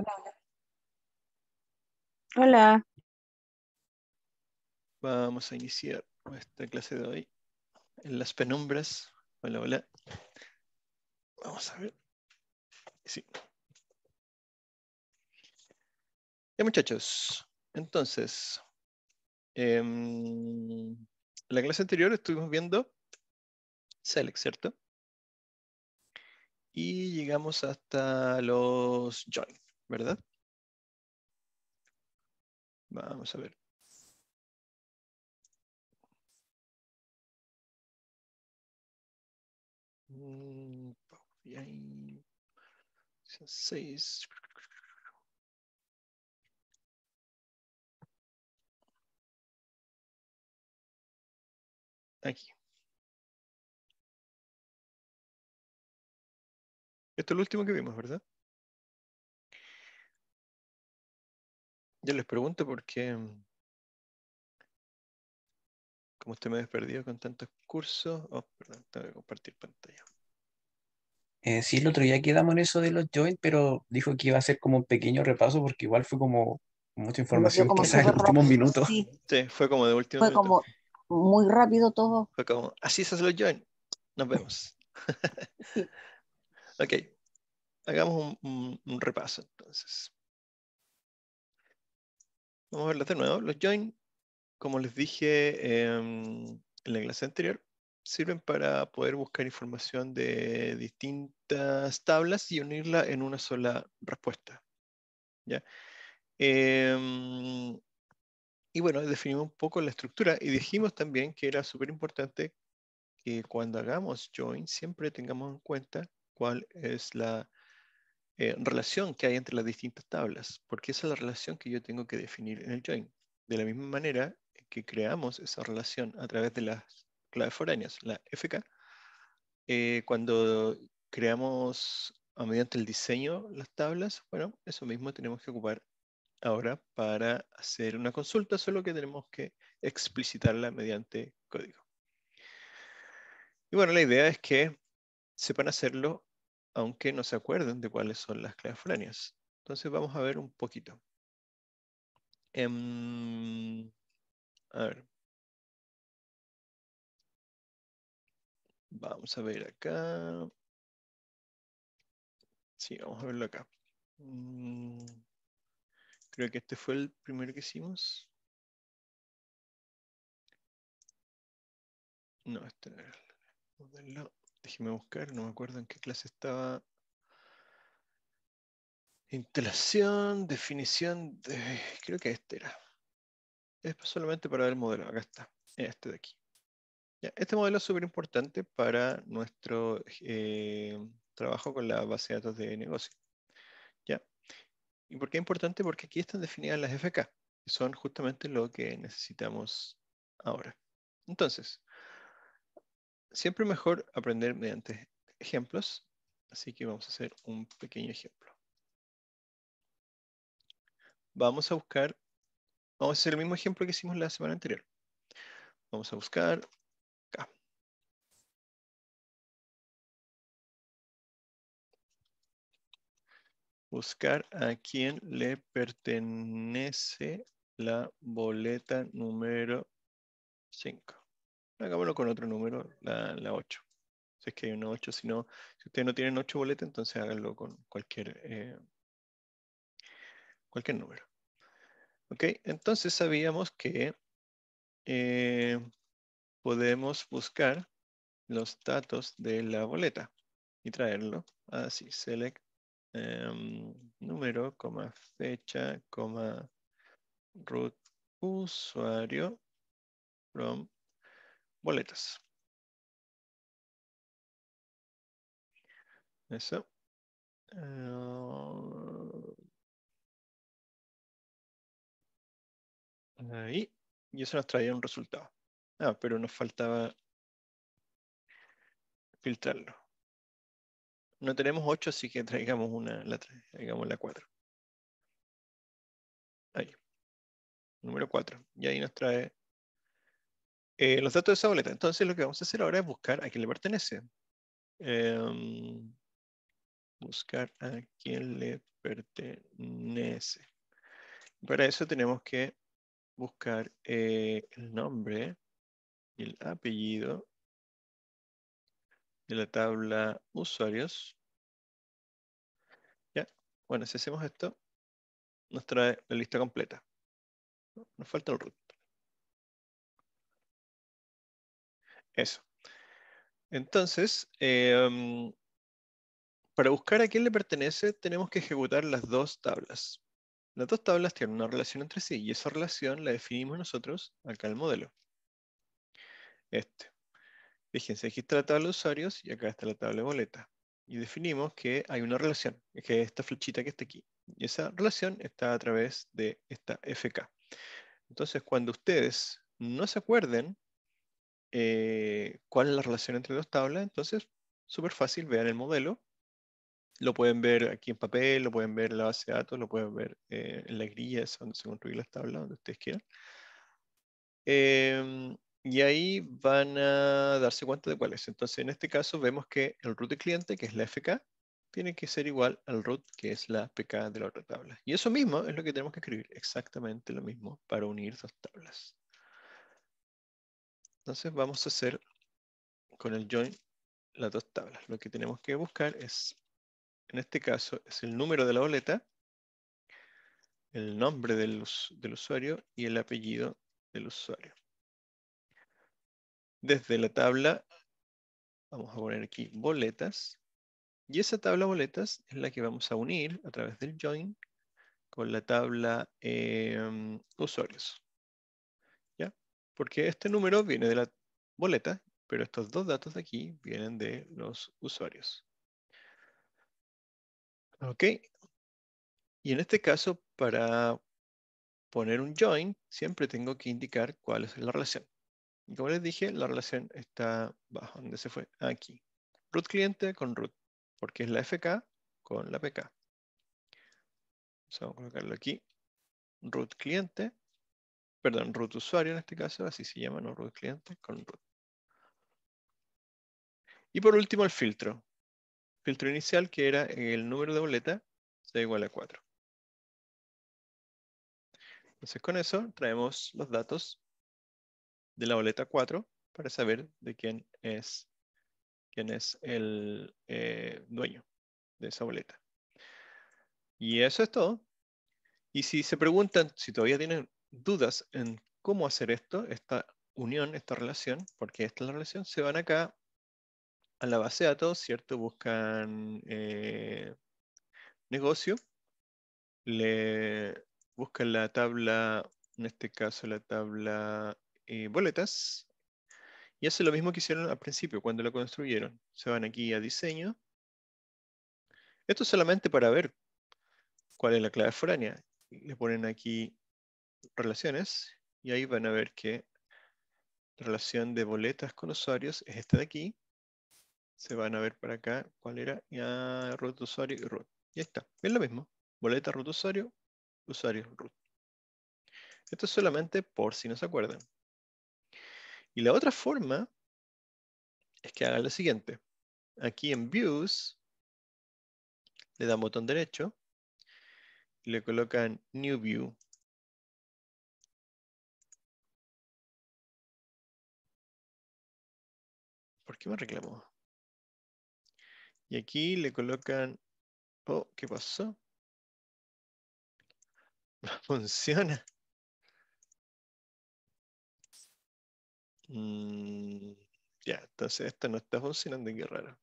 Hola, hola. Hola. Vamos a iniciar nuestra clase de hoy en las penumbras. Hola, hola. Vamos a ver. Sí. Ya, muchachos. Entonces, en em, la clase anterior estuvimos viendo Select, ¿cierto? Y llegamos hasta los joint. ¿verdad? Vamos a ver. Mm, seis. Aquí. Esto es lo último que vimos, ¿verdad? Yo les pregunto porque mm, como usted me ha perdido con tantos cursos, oh, perdón, tengo que compartir pantalla. Eh, sí, el otro día quedamos en eso de los joints, pero dijo que iba a ser como un pequeño repaso porque igual fue como mucha información como en los últimos minutos. Sí. fue como de último Fue como muy rápido todo. Fue como, así se hace los joints. nos vemos. ok, hagamos un repaso entonces. Vamos a verlas de nuevo. Los join, como les dije em, en la clase anterior, sirven para poder buscar información de distintas tablas y unirla en una sola respuesta. ¿Ya? Em, y bueno, definimos un poco la estructura y dijimos también que era súper importante que cuando hagamos join siempre tengamos en cuenta cuál es la eh, relación que hay entre las distintas tablas, porque esa es la relación que yo tengo que definir en el join. De la misma manera que creamos esa relación a través de las claves foráneas, la FK, eh, cuando creamos mediante el diseño las tablas, bueno, eso mismo tenemos que ocupar ahora para hacer una consulta, solo que tenemos que explicitarla mediante código. Y bueno, la idea es que sepan hacerlo aunque no se acuerden de cuáles son las fuláneas Entonces vamos a ver un poquito. Em, a ver. Vamos a ver acá. Sí, vamos a verlo acá. Mm, creo que este fue el primero que hicimos. No, este no era el Déjeme buscar, no me acuerdo en qué clase estaba. Instalación, definición, creo que este era. Es solamente para ver el modelo, acá está, este de aquí. este modelo es súper importante para nuestro eh, trabajo con la base de datos de negocio. ¿Ya? ¿Y por qué es importante? Porque aquí están definidas las FK, que son justamente lo que necesitamos ahora. Entonces, siempre mejor aprender mediante ejemplos, así que vamos a hacer un pequeño ejemplo. Vamos a buscar, vamos a hacer el mismo ejemplo que hicimos la semana anterior. Vamos a buscar acá. Buscar a quién le pertenece la boleta número 5 hagámoslo con otro número, la, 8. Si es que hay una 8, si no, si ustedes no tienen 8 boletas, entonces háganlo con cualquier, eh, cualquier número. Ok, entonces sabíamos que eh, podemos buscar los datos de la boleta y traerlo así, select em, número, coma fecha, coma root usuario from boletas. Eso. Ah. ahí. Y eso nos traía un resultado. Ah, pero nos faltaba filtrarlo. No tenemos 8, así que traigamos una, la, traigamos la 4. Ahí. Número 4. Y ahí nos trae eh, los datos de esa boleta. Entonces lo que vamos a hacer ahora es buscar a quién le pertenece. Em, buscar a quién le pertenece. Para eso tenemos que buscar eh, el nombre y el apellido de la tabla usuarios. Ya, bueno, si hacemos esto, nos trae la lista completa. Nos falta el root. Eso. Entonces, em, para buscar a quién le pertenece, tenemos que ejecutar las dos tablas. Las dos tablas tienen una relación entre sí y esa relación la definimos nosotros acá en el modelo. Este. Fíjense, aquí está la tabla de usuarios y acá está la tabla de boleta. Y definimos que hay una relación, que es esta flechita que está aquí. Y esa relación está a través de esta FK. Entonces, cuando ustedes no se acuerden eh, cuál es la relación entre dos tablas. Entonces, súper fácil, vean el modelo. Lo pueden ver aquí en papel, lo pueden ver en la base de datos, lo pueden ver eh, en la grilla, donde se construyen las tablas, donde ustedes quieran. Em, y ahí van a darse cuenta de cuáles. Entonces, en este caso vemos que el root del cliente, que es la FK, tiene que ser igual al root, que es la PK de la otra tabla. Y eso mismo es lo que tenemos que escribir, exactamente lo mismo, para unir dos tablas. Entonces vamos a hacer con el join las dos tablas. Lo que tenemos que buscar es, en este caso, es el número de la boleta, el nombre del, usuario y el apellido del usuario. Desde la tabla, vamos a poner aquí boletas, y esa tabla boletas es la que vamos a unir a través del join con la tabla em, usuarios porque este número viene de la boleta, pero estos dos datos de aquí vienen de los usuarios. Ok. Y en este caso, para poner un join, siempre tengo que indicar cuál es la relación. Y como les dije, la relación está bajo, ¿dónde se fue? Aquí. Root cliente con root, porque es la FK con la PK. Vamos a colocarlo aquí. Root cliente perdón, root usuario en este caso, así se llama, no root cliente, con root. Y por último el filtro. Filtro inicial que era el número de boleta, sea igual a 4. Entonces con eso traemos los datos de la boleta 4 para saber de quién es, quién es el eh, dueño de esa boleta. Y eso es todo. Y si se preguntan, si todavía tienen dudas en cómo hacer esto, esta unión, esta relación, porque esta es la relación, se van acá a la base de datos, ¿cierto? Buscan eh, negocio, le buscan la tabla, en este caso la tabla eh, boletas, y hace lo mismo que hicieron al principio, cuando lo construyeron. Se van aquí a diseño. Esto es solamente para ver cuál es la clave foránea. Le ponen aquí relaciones y ahí van a ver que relación de boletas con usuarios es esta de aquí. Se van a ver para acá cuál era ya, root usuario y root. Y está, es lo mismo. Boleta, root usuario, usuario, root. Esto es solamente por si no se acuerdan. Y la otra forma es que haga lo siguiente. Aquí en Views, le dan botón derecho, le colocan New View ¿Por qué me reclamó? Y aquí le colocan. Oh, ¿qué pasó? No funciona. Mm, ya, entonces esto no está funcionando, qué raro.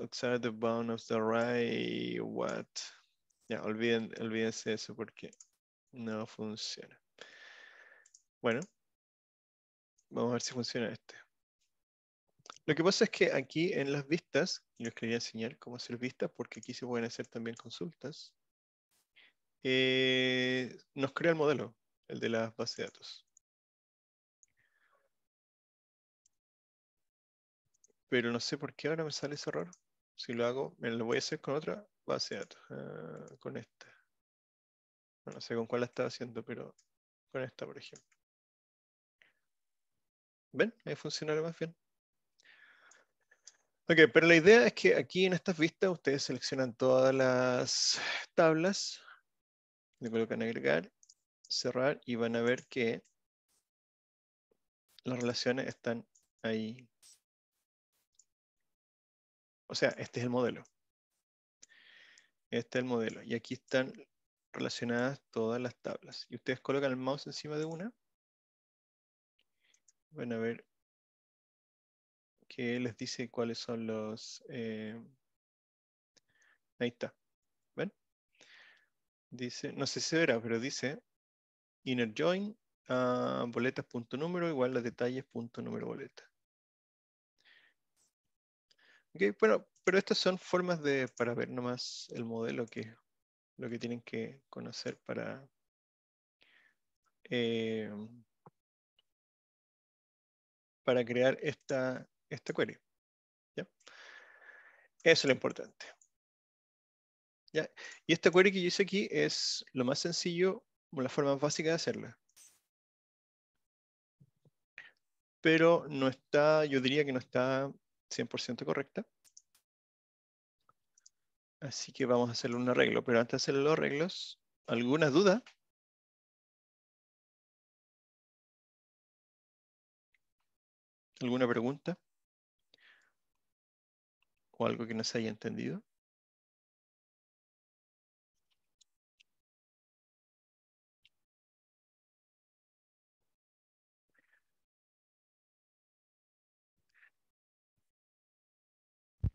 outside the bound of the right, what? Ya, olviden, olvídense eso porque no funciona. Bueno, Vamos a ver si funciona este. Lo que pasa es que aquí en las vistas, y les quería enseñar cómo hacer vistas, porque aquí se pueden hacer también consultas, eh, nos crea el modelo, el de las bases de datos. Pero no sé por qué ahora me sale ese error. Si lo hago, me lo voy a hacer con otra base de datos, ah, con esta. no sé con cuál la estaba haciendo, pero con esta, por ejemplo. ¿Ven? Ahí funcionará más bien. Ok, pero la idea es que aquí en estas vistas ustedes seleccionan todas las tablas, le colocan agregar, cerrar y van a ver que las relaciones están ahí. O sea, este es el modelo. Este es el modelo. Y aquí están relacionadas todas las tablas. Y ustedes colocan el mouse encima de una van a ver que les dice cuáles son los... Eh, ahí está. ¿Ven? Dice, no sé si verá, pero dice inner join ah, boletas número igual a detalles número boleta. Ok, bueno, pero estas son formas de, para ver nomás el modelo que lo que tienen que conocer para eh, para crear esta, query. Eso es lo importante. Y esta query que yo hice aquí es lo más sencillo, la forma más básica de hacerla. Pero no está, yo diría que no está 100% correcta. Así que vamos a hacerle un arreglo. Pero antes de hacer los arreglos, ¿alguna duda? ¿Alguna pregunta? ¿O algo que no se haya entendido?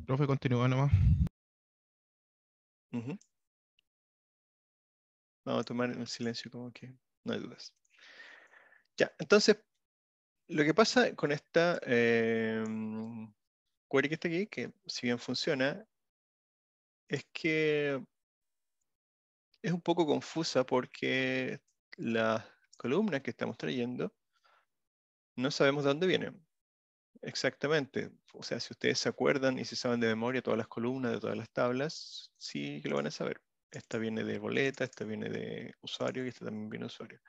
Profe, continúa nomás. Vamos a tomar el silencio como que no hay dudas. Ya, entonces lo que pasa con esta em, query que está aquí, que si bien funciona, es que es un poco confusa porque las columnas que estamos trayendo no sabemos de dónde vienen. Exactamente. O sea, si ustedes se acuerdan y se saben de memoria todas las columnas de todas las tablas, sí que lo van a saber. Esta viene de boleta, esta viene de usuario y esta también viene de usuario.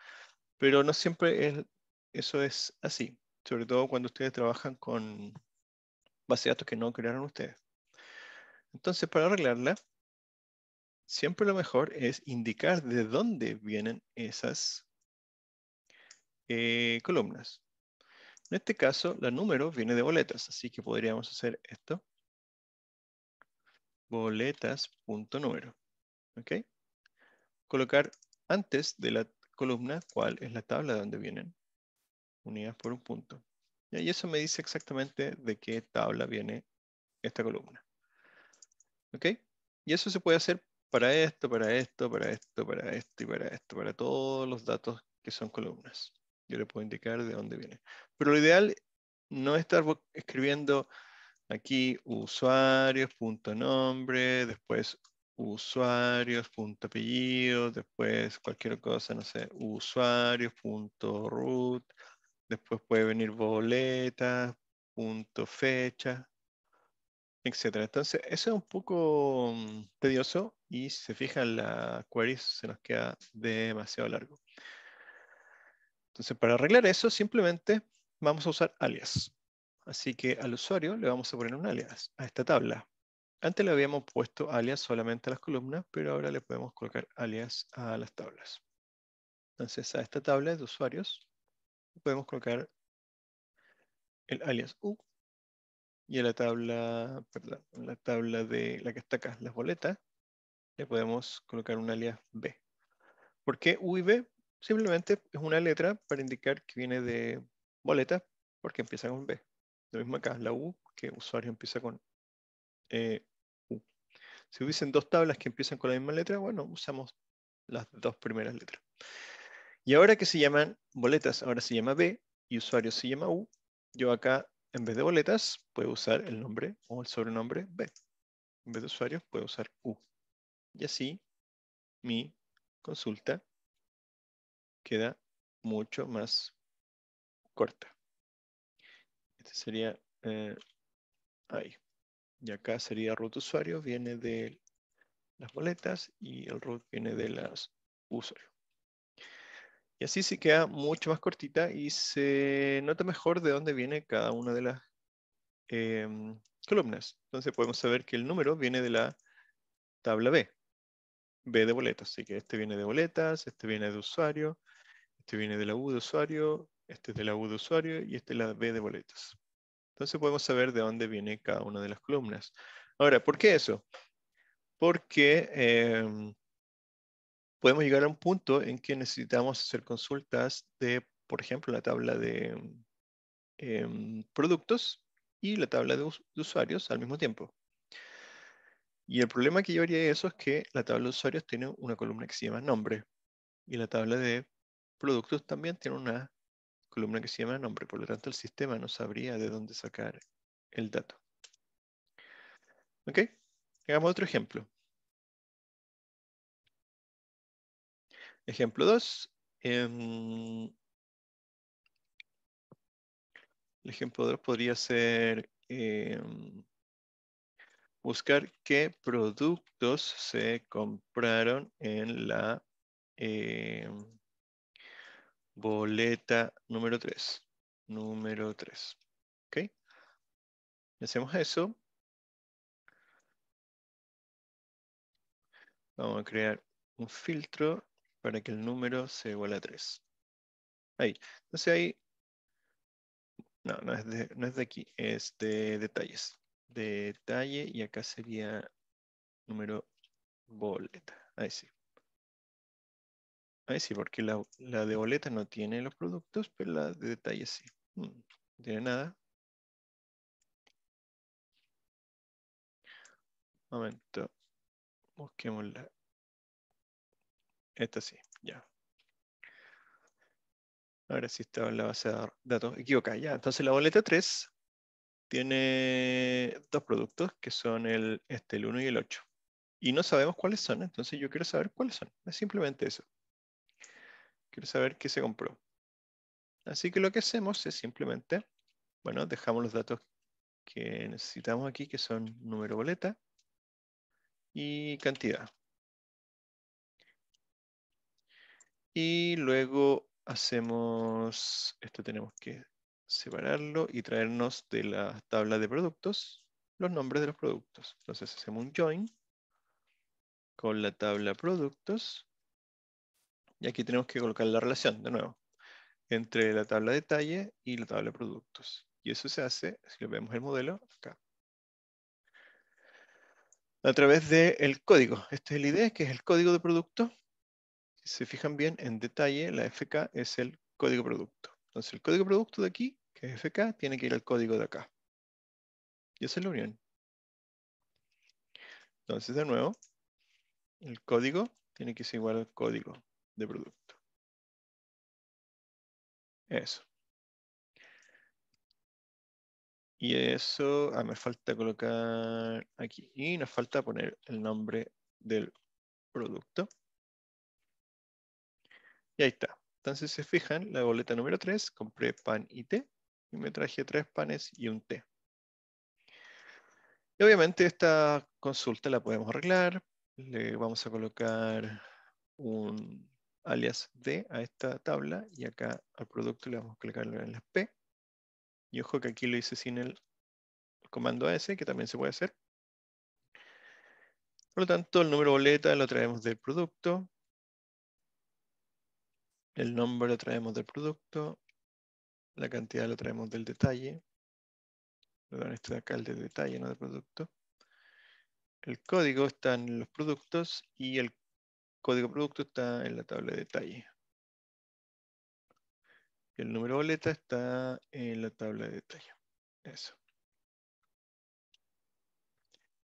Pero no siempre es eso es así, sobre todo cuando ustedes trabajan con base de datos que no crearon ustedes. Entonces, para arreglarla, siempre lo mejor es indicar de dónde vienen esas eh, columnas. En este caso, la número viene de boletas, así que podríamos hacer esto. Boletas.número. ¿Ok? Colocar antes de la columna cuál es la tabla de donde vienen unidas por un punto. Y eso me dice exactamente de qué tabla viene esta columna. ¿Ok? Y eso se puede hacer para esto, para esto, para esto, para esto y para esto, para todos los datos que son columnas. Yo le puedo indicar de dónde viene. Pero lo ideal no es estar escribiendo aquí usuarios.nombre, después usuarios.apellido, después cualquier cosa, no sé, usuarios.root, Después puede venir boleta, punto fecha, etc. Entonces, eso es un poco mm, tedioso y si se fijan, la query se nos queda demasiado largo. Entonces, para arreglar eso, simplemente vamos a usar alias. Así que al usuario le vamos a poner un alias a esta tabla. Antes le habíamos puesto alias solamente a las columnas, pero ahora le podemos colocar alias a las tablas. Entonces, a esta tabla de usuarios podemos colocar el alias U y en la tabla, la tabla de la que está acá, las boletas, le podemos colocar un alias B. ¿Por qué U y B? Simplemente es una letra para indicar que viene de boleta porque empieza con B. Lo mismo acá, la U, que usuario empieza con eh, U. Si hubiesen dos tablas que empiezan con la misma letra, bueno, usamos las dos primeras letras. Y ahora que se llaman boletas, ahora se llama B y usuario se llama U, yo acá en vez de boletas puedo usar el nombre o el sobrenombre B. En vez de usuarios puedo usar U. Y así mi consulta queda mucho más corta. Este sería eh, ahí. Y acá sería root usuario, viene de las boletas y el root viene de las usuarios. Y así se queda mucho más cortita y se nota mejor de dónde viene cada una de las em, columnas. Entonces podemos saber que el número viene de la tabla B. B de boletas. Así que este viene de boletas, este viene de usuario, este viene de la U de usuario, este es de la U de usuario y este es la B de boletas. Entonces podemos saber de dónde viene cada una de las columnas. Ahora, ¿por qué eso? Porque em, podemos llegar a un punto en que necesitamos hacer consultas de, por ejemplo, la tabla de mm, em, productos y la tabla de, usuarios al mismo tiempo. Y el problema que yo haría eso es que la tabla de usuarios tiene una columna que se llama nombre y la tabla de productos también tiene una columna que se llama nombre. Por lo tanto, el sistema no sabría de dónde sacar el dato. ¿Ok? Hagamos otro ejemplo. Ejemplo 2. Em, el ejemplo 2 podría ser em, buscar qué productos se compraron en la em, boleta número 3. Número 3. Hacemos eso. Vamos a crear un filtro para que el número se igual a 3. Ahí. Entonces ahí... No, no es de, no es de aquí, es de detalles. detalle y acá sería número boleta. Ahí sí. Ahí sí, porque la, de boleta no tiene los productos, pero la de detalle sí. Mm, no tiene nada. Momento. Busquemos la. Esta sí, ya. Ahora sí estaba en la base de datos Equivoca, Ya, entonces la boleta 3 tiene dos productos que son el, este, el 1 y el 8. Y no sabemos cuáles son, entonces yo quiero saber cuáles son. Es simplemente eso. Quiero saber qué se compró. Así que lo que hacemos es simplemente, bueno, dejamos los datos que necesitamos aquí, que son número boleta y cantidad. Y luego hacemos, esto tenemos que separarlo y traernos de la tabla de productos los nombres de los productos. Entonces hacemos un join con la tabla productos. Y aquí tenemos que colocar la relación de nuevo entre la tabla detalle y la tabla productos. Y eso se hace, si lo vemos el modelo, acá. A través del código. Este es el ID, que es el código de producto si se fijan bien en detalle, la FK es el código producto. Entonces el código producto de aquí, que es FK, tiene que ir al código de acá. Y esa es la unión. Entonces de nuevo, el código tiene que ser igual al código de producto. Eso. Y eso, ah, me falta colocar aquí. Y nos falta poner el nombre del producto. Y ahí está. Entonces, se fijan, la boleta número 3, compré pan y té. Y me traje tres panes y un té. Y obviamente esta consulta la podemos arreglar. Le vamos a colocar un alias D a esta tabla. Y acá al producto le vamos a colocar en las P. Y ojo que aquí lo hice sin el comando S, que también se puede hacer. Por lo tanto, el número boleta lo traemos del producto. El nombre lo traemos del producto, la cantidad lo traemos del detalle, perdón, esto de acá el de detalle, no del producto. El código está en los productos y el código producto está en la tabla de detalle. Y El número boleta está en la tabla de detalle. Eso.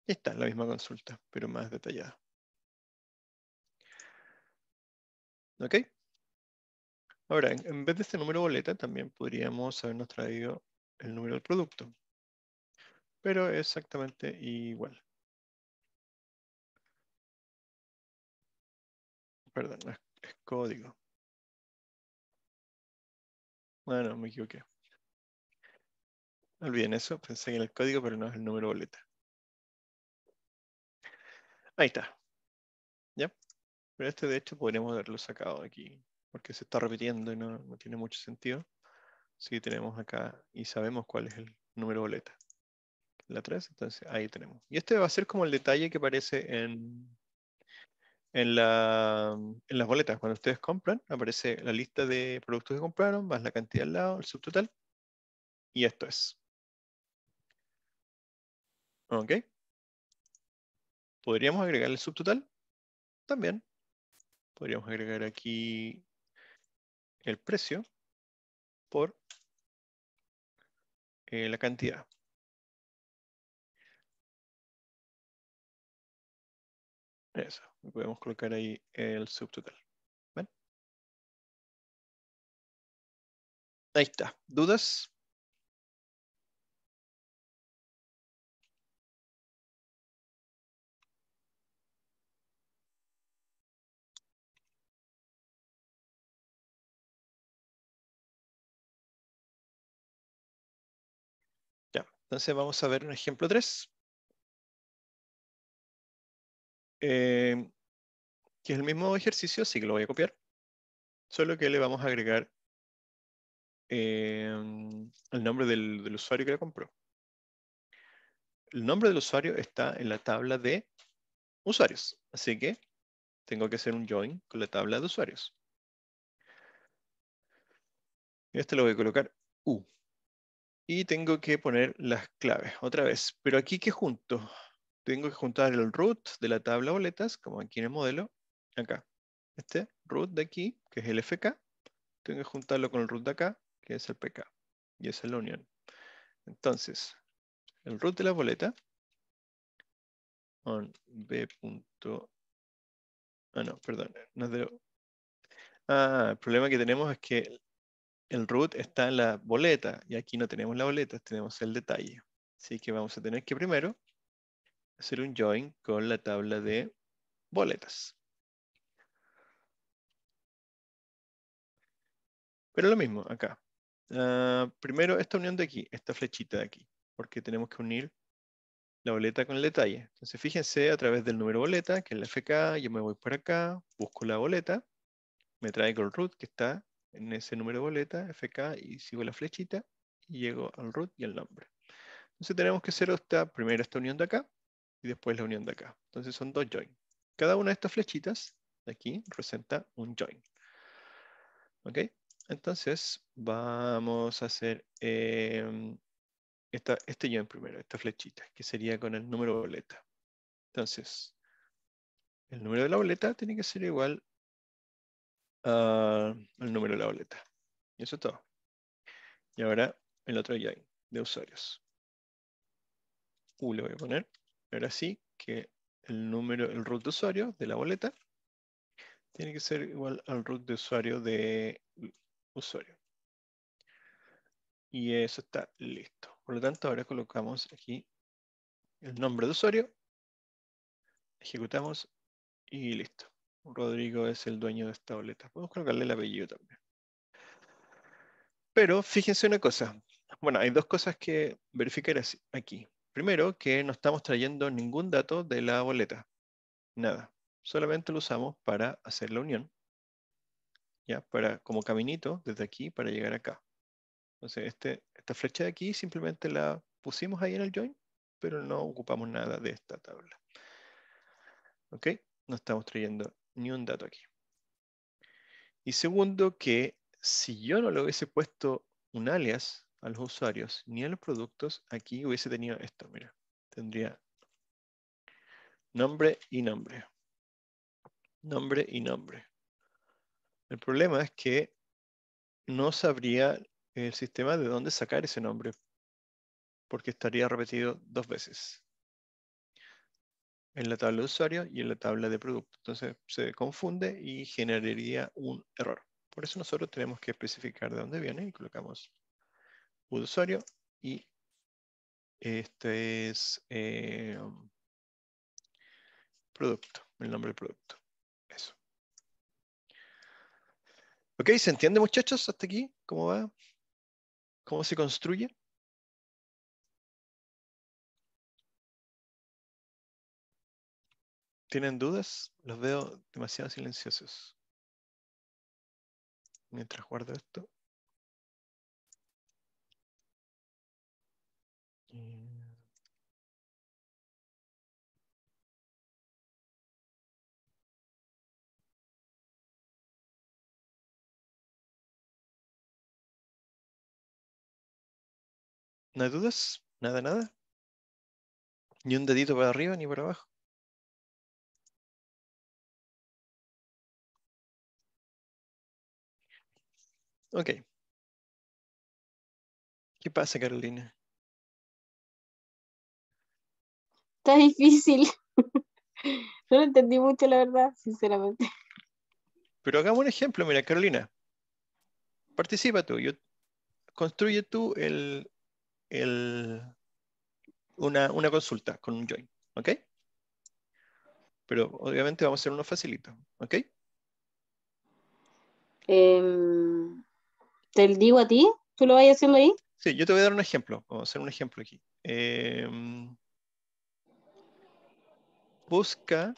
Y está la misma consulta, pero más detallada. ¿Ok? Ahora, en vez de este número boleta, también podríamos habernos traído el número del producto. Pero exactamente igual. Perdón, es, código. Bueno, me equivoqué. Olviden eso, pensé en el código, pero no es el número boleta. Ahí está. ¿Ya? Pero este de hecho podríamos haberlo sacado aquí porque se está repitiendo y no, tiene mucho sentido. Si tenemos acá y sabemos cuál es el número boleta. La 3, entonces ahí tenemos. Y este va a ser como el detalle que aparece en, en, la, en las boletas. Cuando ustedes compran, aparece la lista de productos que compraron, más la cantidad al lado, el subtotal. Y esto es. Ok. ¿Podríamos agregar el subtotal? También. Podríamos agregar aquí el precio por eh, la cantidad. Eso, podemos colocar ahí el subtotal. ¿Ven? Ahí está. ¿Dudas? Entonces vamos a ver un ejemplo 3. Eh, que es el mismo ejercicio, así que lo voy a copiar. Solo que le vamos a agregar em, el nombre del, usuario que la compró. El nombre del usuario está en la tabla de usuarios. Así que tengo que hacer un join con la tabla de usuarios. Y este lo voy a colocar U y tengo que poner las claves otra vez. Pero aquí que junto, tengo que juntar el root de la tabla boletas, como aquí en el modelo, acá. Este root de aquí, que es el FK, tengo que juntarlo con el root de acá, que es el PK, y esa es la unión. Entonces, el root de la boleta, on b. Ah, no, perdón, Ah, el problema que tenemos es que el root está en la boleta y aquí no tenemos la boleta, tenemos el detalle. Así que vamos a tener que primero hacer un join con la tabla de boletas. Pero lo mismo acá. Ah, primero esta unión de aquí, esta flechita de aquí, porque tenemos que unir la boleta con el detalle. Entonces fíjense a través del número boleta, que es la FK, yo me voy por acá, busco la boleta, me traigo el root que está en ese número de boleta, FK, y sigo la flechita y llego al root y al nombre. Entonces tenemos que hacer esta, primero esta unión de acá y después la unión de acá. Entonces son dos join. Cada una de estas flechitas de aquí representa un join. ¿Ok? Entonces vamos a hacer em, esta, este join primero, esta flechita, que sería con el número de boleta. Entonces, el número de la boleta tiene que ser igual Ah, el número de la boleta. Y eso es todo. Y ahora el otro ya de usuarios. U uh, le voy a poner, ahora sí, que el número, el root de usuario de la boleta tiene que ser igual al root de usuario de usuario. Y eso está listo. Por lo tanto, ahora colocamos aquí el nombre de usuario, ejecutamos y listo. Rodrigo es el dueño de esta boleta Podemos colocarle el apellido también. Pero fíjense una cosa. Bueno, hay dos cosas que verificar aquí. Primero, que no estamos trayendo ningún dato de la boleta. Nada. Solamente lo usamos para hacer la unión. ¿Ya? Para, como caminito desde aquí para llegar acá. Entonces, este, esta flecha de aquí simplemente la pusimos ahí en el join, pero no ocupamos nada de esta tabla. ¿Ok? No estamos trayendo ni un dato aquí. Y segundo, que si yo no le hubiese puesto un alias a los usuarios ni a los productos, aquí hubiese tenido esto, mira, tendría nombre y nombre. Nombre y nombre. El problema es que no sabría el sistema de dónde sacar ese nombre, porque estaría repetido dos veces en la tabla de usuario y en la tabla de producto. Entonces se confunde y generaría un error. Por eso nosotros tenemos que especificar de dónde viene y colocamos usuario y este es eh, producto, el nombre del producto. Eso. ¿Ok? ¿Se entiende muchachos hasta aquí? ¿Cómo va? ¿Cómo se construye? ¿Tienen dudas? Los veo demasiado silenciosos. Mientras guardo esto. ¿No hay dudas? ¿Nada, nada? ¿Ni un dedito para arriba ni para abajo? Ok. ¿Qué pasa, Carolina? Está difícil. no lo entendí mucho, la verdad, sinceramente. Pero hagamos un ejemplo, mira, Carolina. Participa tú. Yo, construye tú el, una, una consulta con un join, ¿ok? Pero obviamente vamos a hacer uno facilito, ¿ok? Em, te lo digo a ti, tú lo vayas haciendo ahí. Sí, yo te voy a dar un ejemplo, vamos a hacer un ejemplo aquí. Em, busca,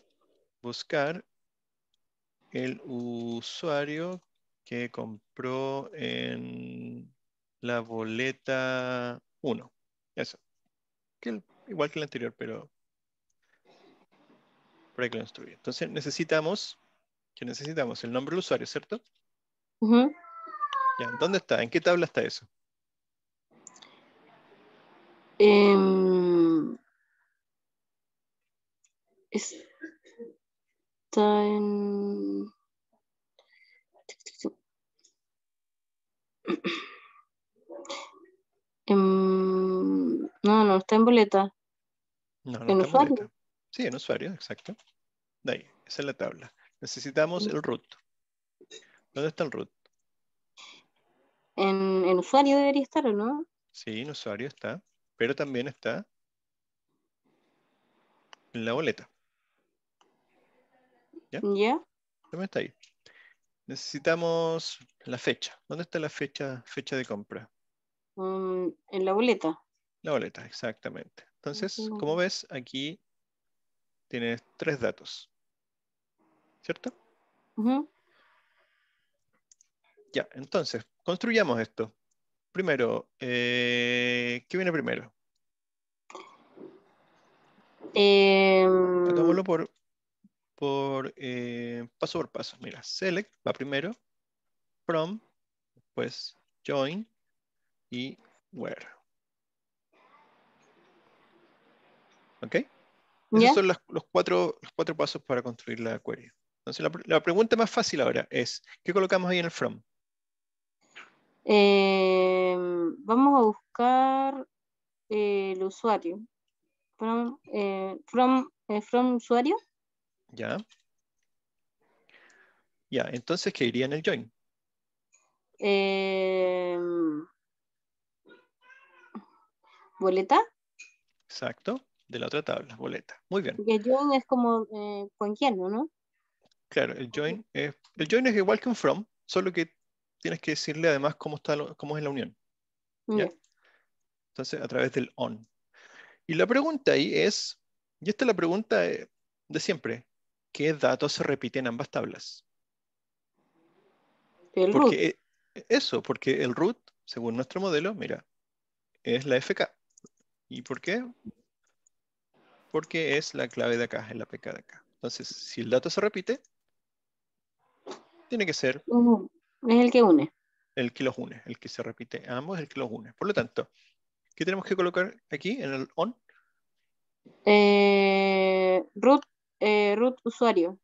buscar el usuario que compró en la boleta 1. Eso. igual que el anterior, pero para que lo Entonces necesitamos, que necesitamos el nombre del usuario, ¿cierto? Ajá ¿Dónde está? ¿En qué tabla está eso? Em, está en... Em, no, no, está en boleta. No, ¿En usuario? Sí, en usuario, exacto. De ahí, esa es la tabla. Necesitamos mm. el root. ¿Dónde está el root? En, usuario debería estar, ¿o no? Sí, en usuario está, pero también está en la boleta. ¿Ya? ¿Ya? También está ahí. Necesitamos la fecha. ¿Dónde está la fecha, fecha de compra? Mm, en la boleta. La boleta, exactamente. Entonces, como ves, aquí tienes tres datos. ¿Cierto? Ya, entonces, construyamos esto. Primero, eh, ¿qué viene primero? Em, eh... por, paso por paso. Mira, select va primero, from, después join y where. ¿Ok? Esos son los, cuatro, pasos para construir la query. Entonces la pregunta más fácil ahora es, ¿qué colocamos ahí en el from? Eh, vamos a buscar eh, el usuario. From, eh, from, from, usuario. Ya. Ya, entonces, ¿qué iría en el join? boleta. Exacto, de la otra tabla, boleta. Muy bien. el join es como con quién, ¿no? Claro, el join es, el join es igual que un from, solo que tienes que decirle además cómo, está cómo es la unión. ¿ya? Entonces, a través del on. Y la pregunta ahí es, y esta es la pregunta eh, de siempre, ¿qué datos se repiten en ambas tablas? El porque root. Eh, eso, porque el root, según nuestro modelo, mira, es la FK. ¿Y por qué? Porque es la clave de acá, es la PK de acá. Entonces, si el dato se repite, tiene que ser es el que une. El que los une, el que se repite a ambos, el que los une. Por lo tanto, ¿qué tenemos que colocar aquí en el on? Eh, root, eh, root usuario.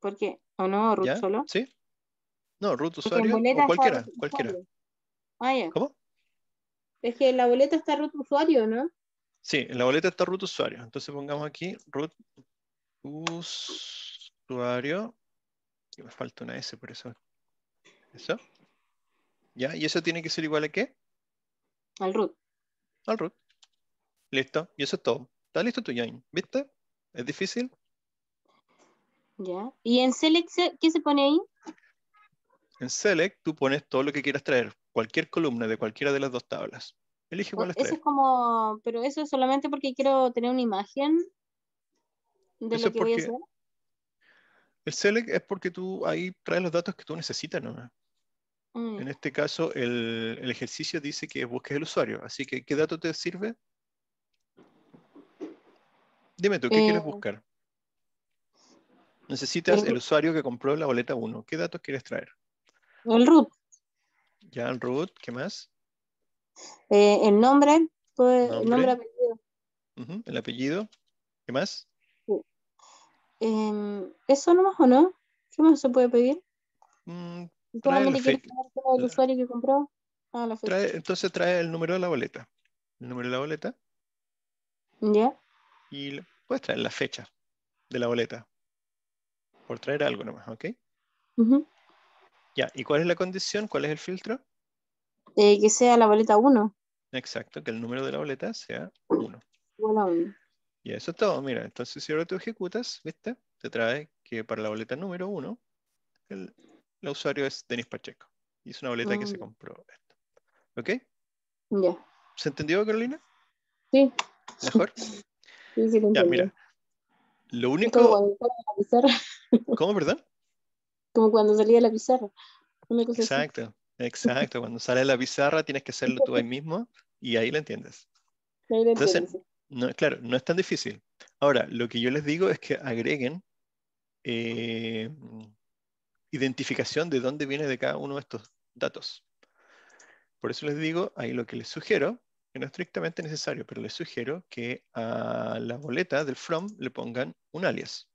¿Por qué? ¿O no? ¿Root solo? Sí. No, root usuario. O cualquiera, cualquiera. Ah, ¿Cómo? Es que en la boleta está root usuario, ¿no? Sí, en la boleta está root usuario. Entonces pongamos aquí root usuario. Y me falta una S, por eso ¿Eso? ¿Ya? ¿Y eso tiene que ser igual a qué? Al root. Al root. Listo. Y eso es todo. Está listo tu join. ¿Viste? ¿Es difícil? Ya. ¿Y en select qué se pone ahí? En select tú pones todo lo que quieras traer. Cualquier columna de cualquiera de las dos tablas. Elige cuál pues Eso es como... Pero eso es solamente porque quiero tener una imagen de lo que voy a hacer. El select es porque tú ahí traes los datos que tú necesitas nomás. Mm. En este caso, el, ejercicio dice que busques el usuario. Así que, ¿qué dato te sirve? Dime tú, ¿qué quieres eh, buscar? Necesitas el, usuario que compró la boleta 1. ¿Qué datos quieres traer? El root. Ya, el root. ¿Qué más? Eh, el nombre. Pues, el apellido. El apellido. ¿Qué más? Em, ¿Eso nomás o no? ¿Qué más se puede pedir? Mm, eh, usuario que compró. Ah, entonces trae el número de la boleta. El número de la boleta. Ya. Y puedes traer la fecha de la boleta. Por traer algo nomás, ¿ok? Ya, ¿y cuál es la condición? ¿Cuál es el filtro? Eh, que sea la boleta 1. Exacto, que el número de la boleta sea 1. y eso es todo, mira. Entonces, si ahora tú ejecutas, ¿viste? Te trae que para la boleta número 1, el el usuario es Denis Pacheco. Y es una boleta que se mm. compró. ¿Ok? Ya. ¿Se entendió, Carolina? Sí. ¿Mejor? Sí, sí, Ya, mira. Lo único. Como cuando ¿Cómo, perdón? Como cuando salía la pizarra. exacto, exacto. Cuando sale la pizarra tienes que hacerlo tú ahí mismo y ahí lo entiendes. Entonces, No, claro, no es tan difícil. Ahora, lo que yo les digo es que agreguen eh, identificación de dónde viene de cada uno de estos datos. Por eso les digo, ahí lo que les sugiero, que no es estrictamente necesario, pero les sugiero que a la boleta del from le pongan un alias,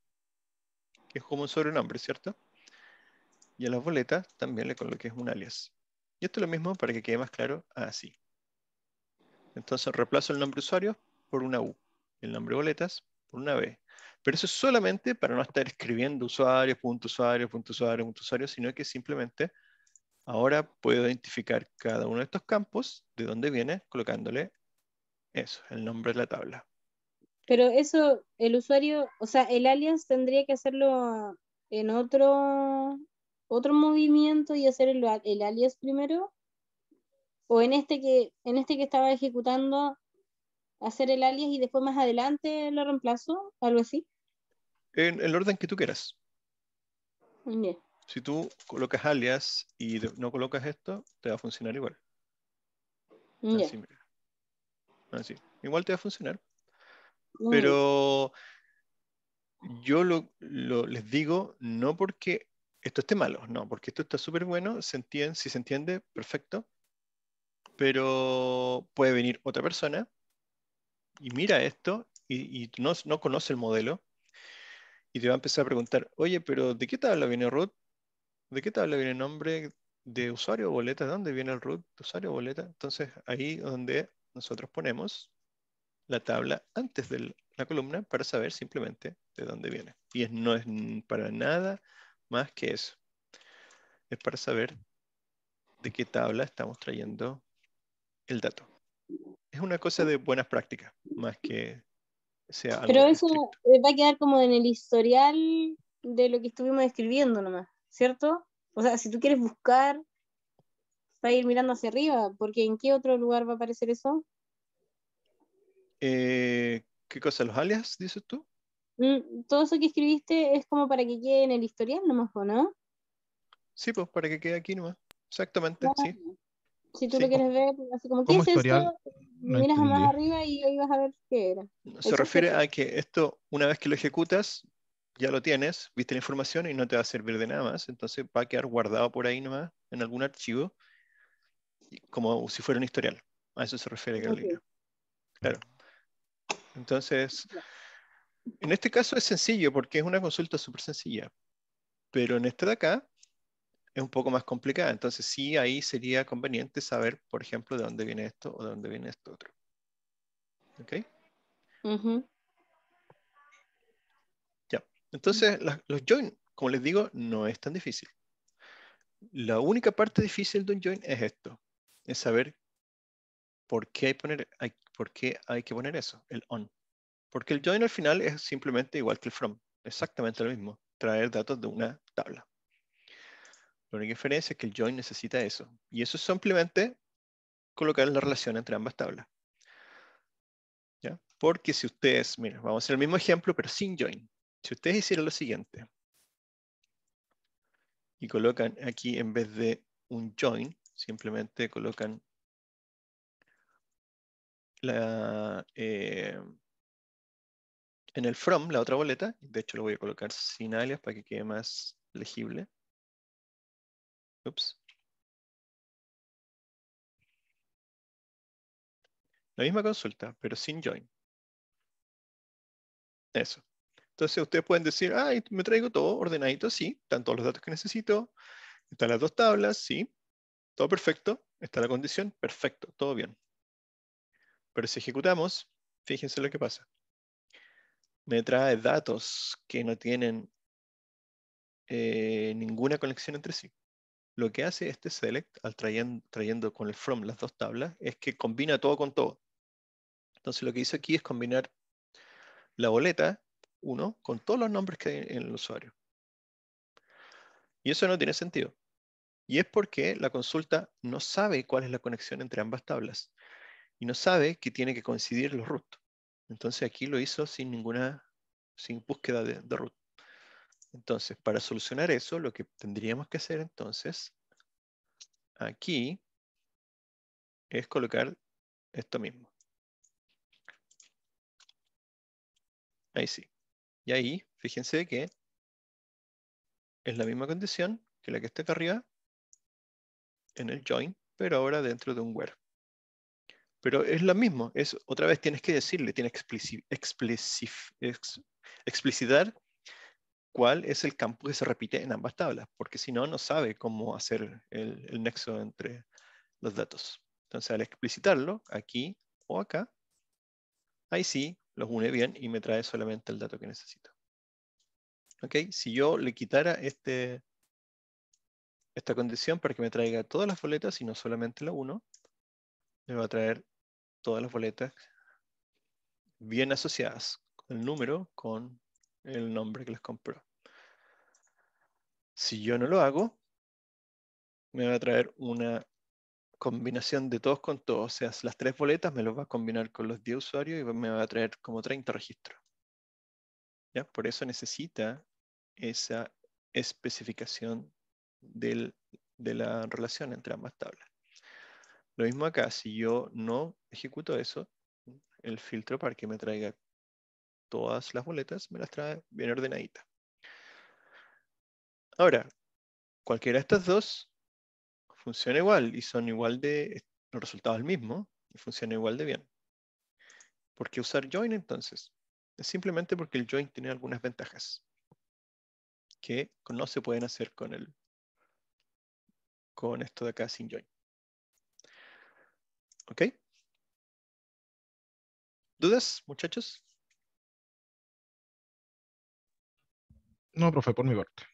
que es como un sobrenombre, ¿cierto? Y a la boleta también le coloquen un alias. Y esto es lo mismo para que quede más claro así. Entonces reemplazo el nombre usuario por una U, el nombre boletas por una B, pero eso es solamente para no estar escribiendo usuarios, punto usuario, punto usuario, punto usuario, sino que simplemente ahora puedo identificar cada uno de estos campos de dónde viene colocándole eso, el nombre de la tabla. Pero eso, el usuario, o sea, el alias tendría que hacerlo en otro, otro movimiento y hacer el, el alias primero. O en este que, en este que estaba ejecutando, hacer el alias y después más adelante lo reemplazo, algo así en, el orden que tú quieras. Si tú colocas alias y no colocas esto, te va a funcionar igual. Así, mira. Igual te va a funcionar. Pero yo lo, les digo no porque esto esté malo, no, porque esto está súper bueno, se entiende, si se entiende, perfecto. Pero puede venir otra persona y mira esto y, y no, no conoce el modelo y te va a empezar a preguntar, oye, pero ¿de qué tabla viene root? ¿De qué tabla viene nombre de usuario o boleta? ¿De dónde viene el root de usuario o boleta? Entonces ahí es donde nosotros ponemos la tabla antes de la columna para saber simplemente de dónde viene. Y es, no es para nada más que eso. Es para saber de qué tabla estamos trayendo el dato. Es una cosa de buenas prácticas, más que pero eso eh, va a quedar como en el historial de lo que estuvimos escribiendo nomás, ¿cierto? O sea, si tú quieres buscar, va a ir mirando hacia arriba, porque ¿en qué otro lugar va a aparecer eso? Eh, ¿Qué cosa? ¿Los alias, dices tú? Mm, todo eso que escribiste es como para que quede en el historial nomás, no? Sí, pues para que quede aquí nomás. Exactamente, ah, sí. Si tú lo quieres ver, así como, ¿qué es esto? Miras más arriba y ahí vas a ver qué era. Se refiere a que esto, una vez que lo ejecutas, ya lo tienes, viste la información y no te va a servir de nada más. Entonces va a quedar guardado por ahí nomás en algún archivo, como si fuera un historial. A eso se refiere Carolina. Claro. Entonces, en este caso es sencillo porque es una consulta súper sencilla. Pero en este de acá, es un poco más complicada. Entonces sí, ahí sería conveniente saber, por ejemplo, de dónde viene esto o de dónde viene esto otro. ¿Ok? Ya. Entonces, los join, como les digo, no es tan difícil. La única parte difícil de un join es esto, es saber por qué hay, poner, hay, por qué hay que poner eso, el on. Porque el join al final es simplemente igual que el from, exactamente lo mismo, traer datos de una tabla. La única diferencia es que el join necesita eso. Y eso es simplemente colocar la relación entre ambas tablas. Porque si ustedes, mira, vamos a hacer el mismo ejemplo, pero sin join. Si ustedes hicieran lo siguiente, y colocan aquí en vez de un join, simplemente colocan eh, en el from, la otra boleta, de hecho lo voy a colocar sin alias para que quede más legible. Ups. La misma consulta, pero sin join. Eso. Entonces ustedes pueden decir, ay, me traigo todo ordenadito, sí, están todos los datos que necesito, están las dos tablas, sí, todo perfecto, está la condición, perfecto, todo bien. Pero si ejecutamos, fíjense lo que pasa. Me trae datos que no tienen eh, ninguna conexión entre sí lo que hace este select, al trayendo, con el from las dos tablas, es que combina todo con todo. Entonces lo que hizo aquí es combinar la boleta 1 con todos los nombres que hay en el usuario. Y eso no tiene sentido. Y es porque la consulta no sabe cuál es la conexión entre ambas tablas. Y no sabe que tiene que coincidir los root. Entonces aquí lo hizo sin ninguna, sin búsqueda de, de root. Entonces, para solucionar eso, lo que tendríamos que hacer entonces aquí es colocar esto mismo. Ahí sí. Y ahí, fíjense que es la misma condición que la que está acá arriba en el join, pero ahora dentro de un where. Pero es lo mismo, es, otra vez tienes que decirle, tienes que explicitar cuál es el campo que se repite en ambas tablas, porque si no, no sabe cómo hacer el, nexo entre los datos. Entonces, al explicitarlo, aquí o acá, ahí sí los une bien y me trae solamente el dato que necesito. ¿Ok? Si yo le quitara este, esta condición para que me traiga todas las boletas y no solamente la 1, me va a traer todas las boletas bien asociadas, el número con el nombre que les compró. Si yo no lo hago, me va a traer una combinación de todos con todos. O sea, las tres boletas me los va a combinar con los 10 usuarios y me va a traer como 30 registros. ¿Ya? Por eso necesita esa especificación de la relación entre ambas tablas. Lo mismo acá, si yo no ejecuto eso, el filtro para que me traiga todas las boletas me las trae bien ordenaditas. Ahora, cualquiera de estas dos funciona igual y son igual de, los resultados el mismo y funciona igual de bien. ¿Por qué usar join entonces? Es simplemente porque el join tiene algunas ventajas que no se pueden hacer con el con esto de acá sin join. ¿Ok? ¿Dudas, muchachos? No, profe, por mi parte.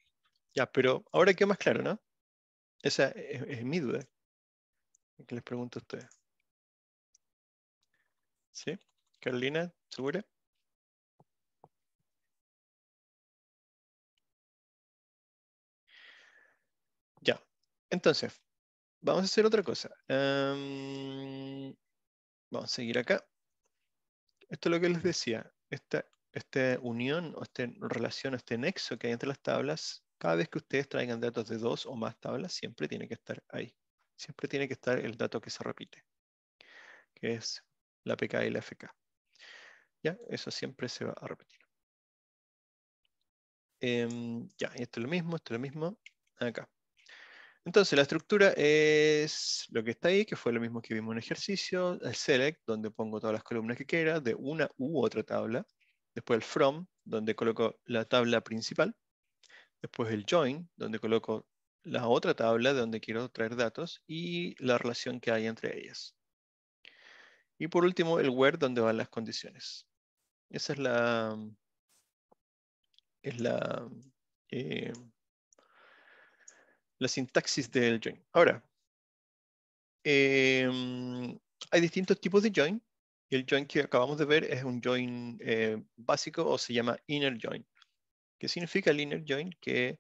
Ya, pero ahora queda más claro, ¿no? Esa es, mi duda que les pregunto a ustedes. ¿Sí? Carolina, ¿segura? Ya. Entonces, vamos a hacer otra cosa. vamos a seguir acá. Esto es lo que les decía. Esta, esta unión o esta relación, este nexo que hay entre las tablas cada vez que ustedes traigan datos de dos o más tablas, siempre tiene que estar ahí. Siempre tiene que estar el dato que se repite, que es la PK y la FK. ¿Ya? Eso siempre se va a repetir. Em, ya, esto es lo mismo, esto es lo mismo acá. Entonces, la estructura es lo que está ahí, que fue lo mismo que vimos en ejercicio, el select, donde pongo todas las columnas que quiera, de una u otra tabla. Después el from, donde coloco la tabla principal después el join, donde coloco la otra tabla de donde quiero traer datos y la relación que hay entre ellas. Y por último, el where, donde van las condiciones. Esa es la, es la, eh, la sintaxis del join. Ahora, em, hay distintos tipos de join. El join que acabamos de ver es un join eh, básico o se llama inner join. ¿Qué significa linear join? Que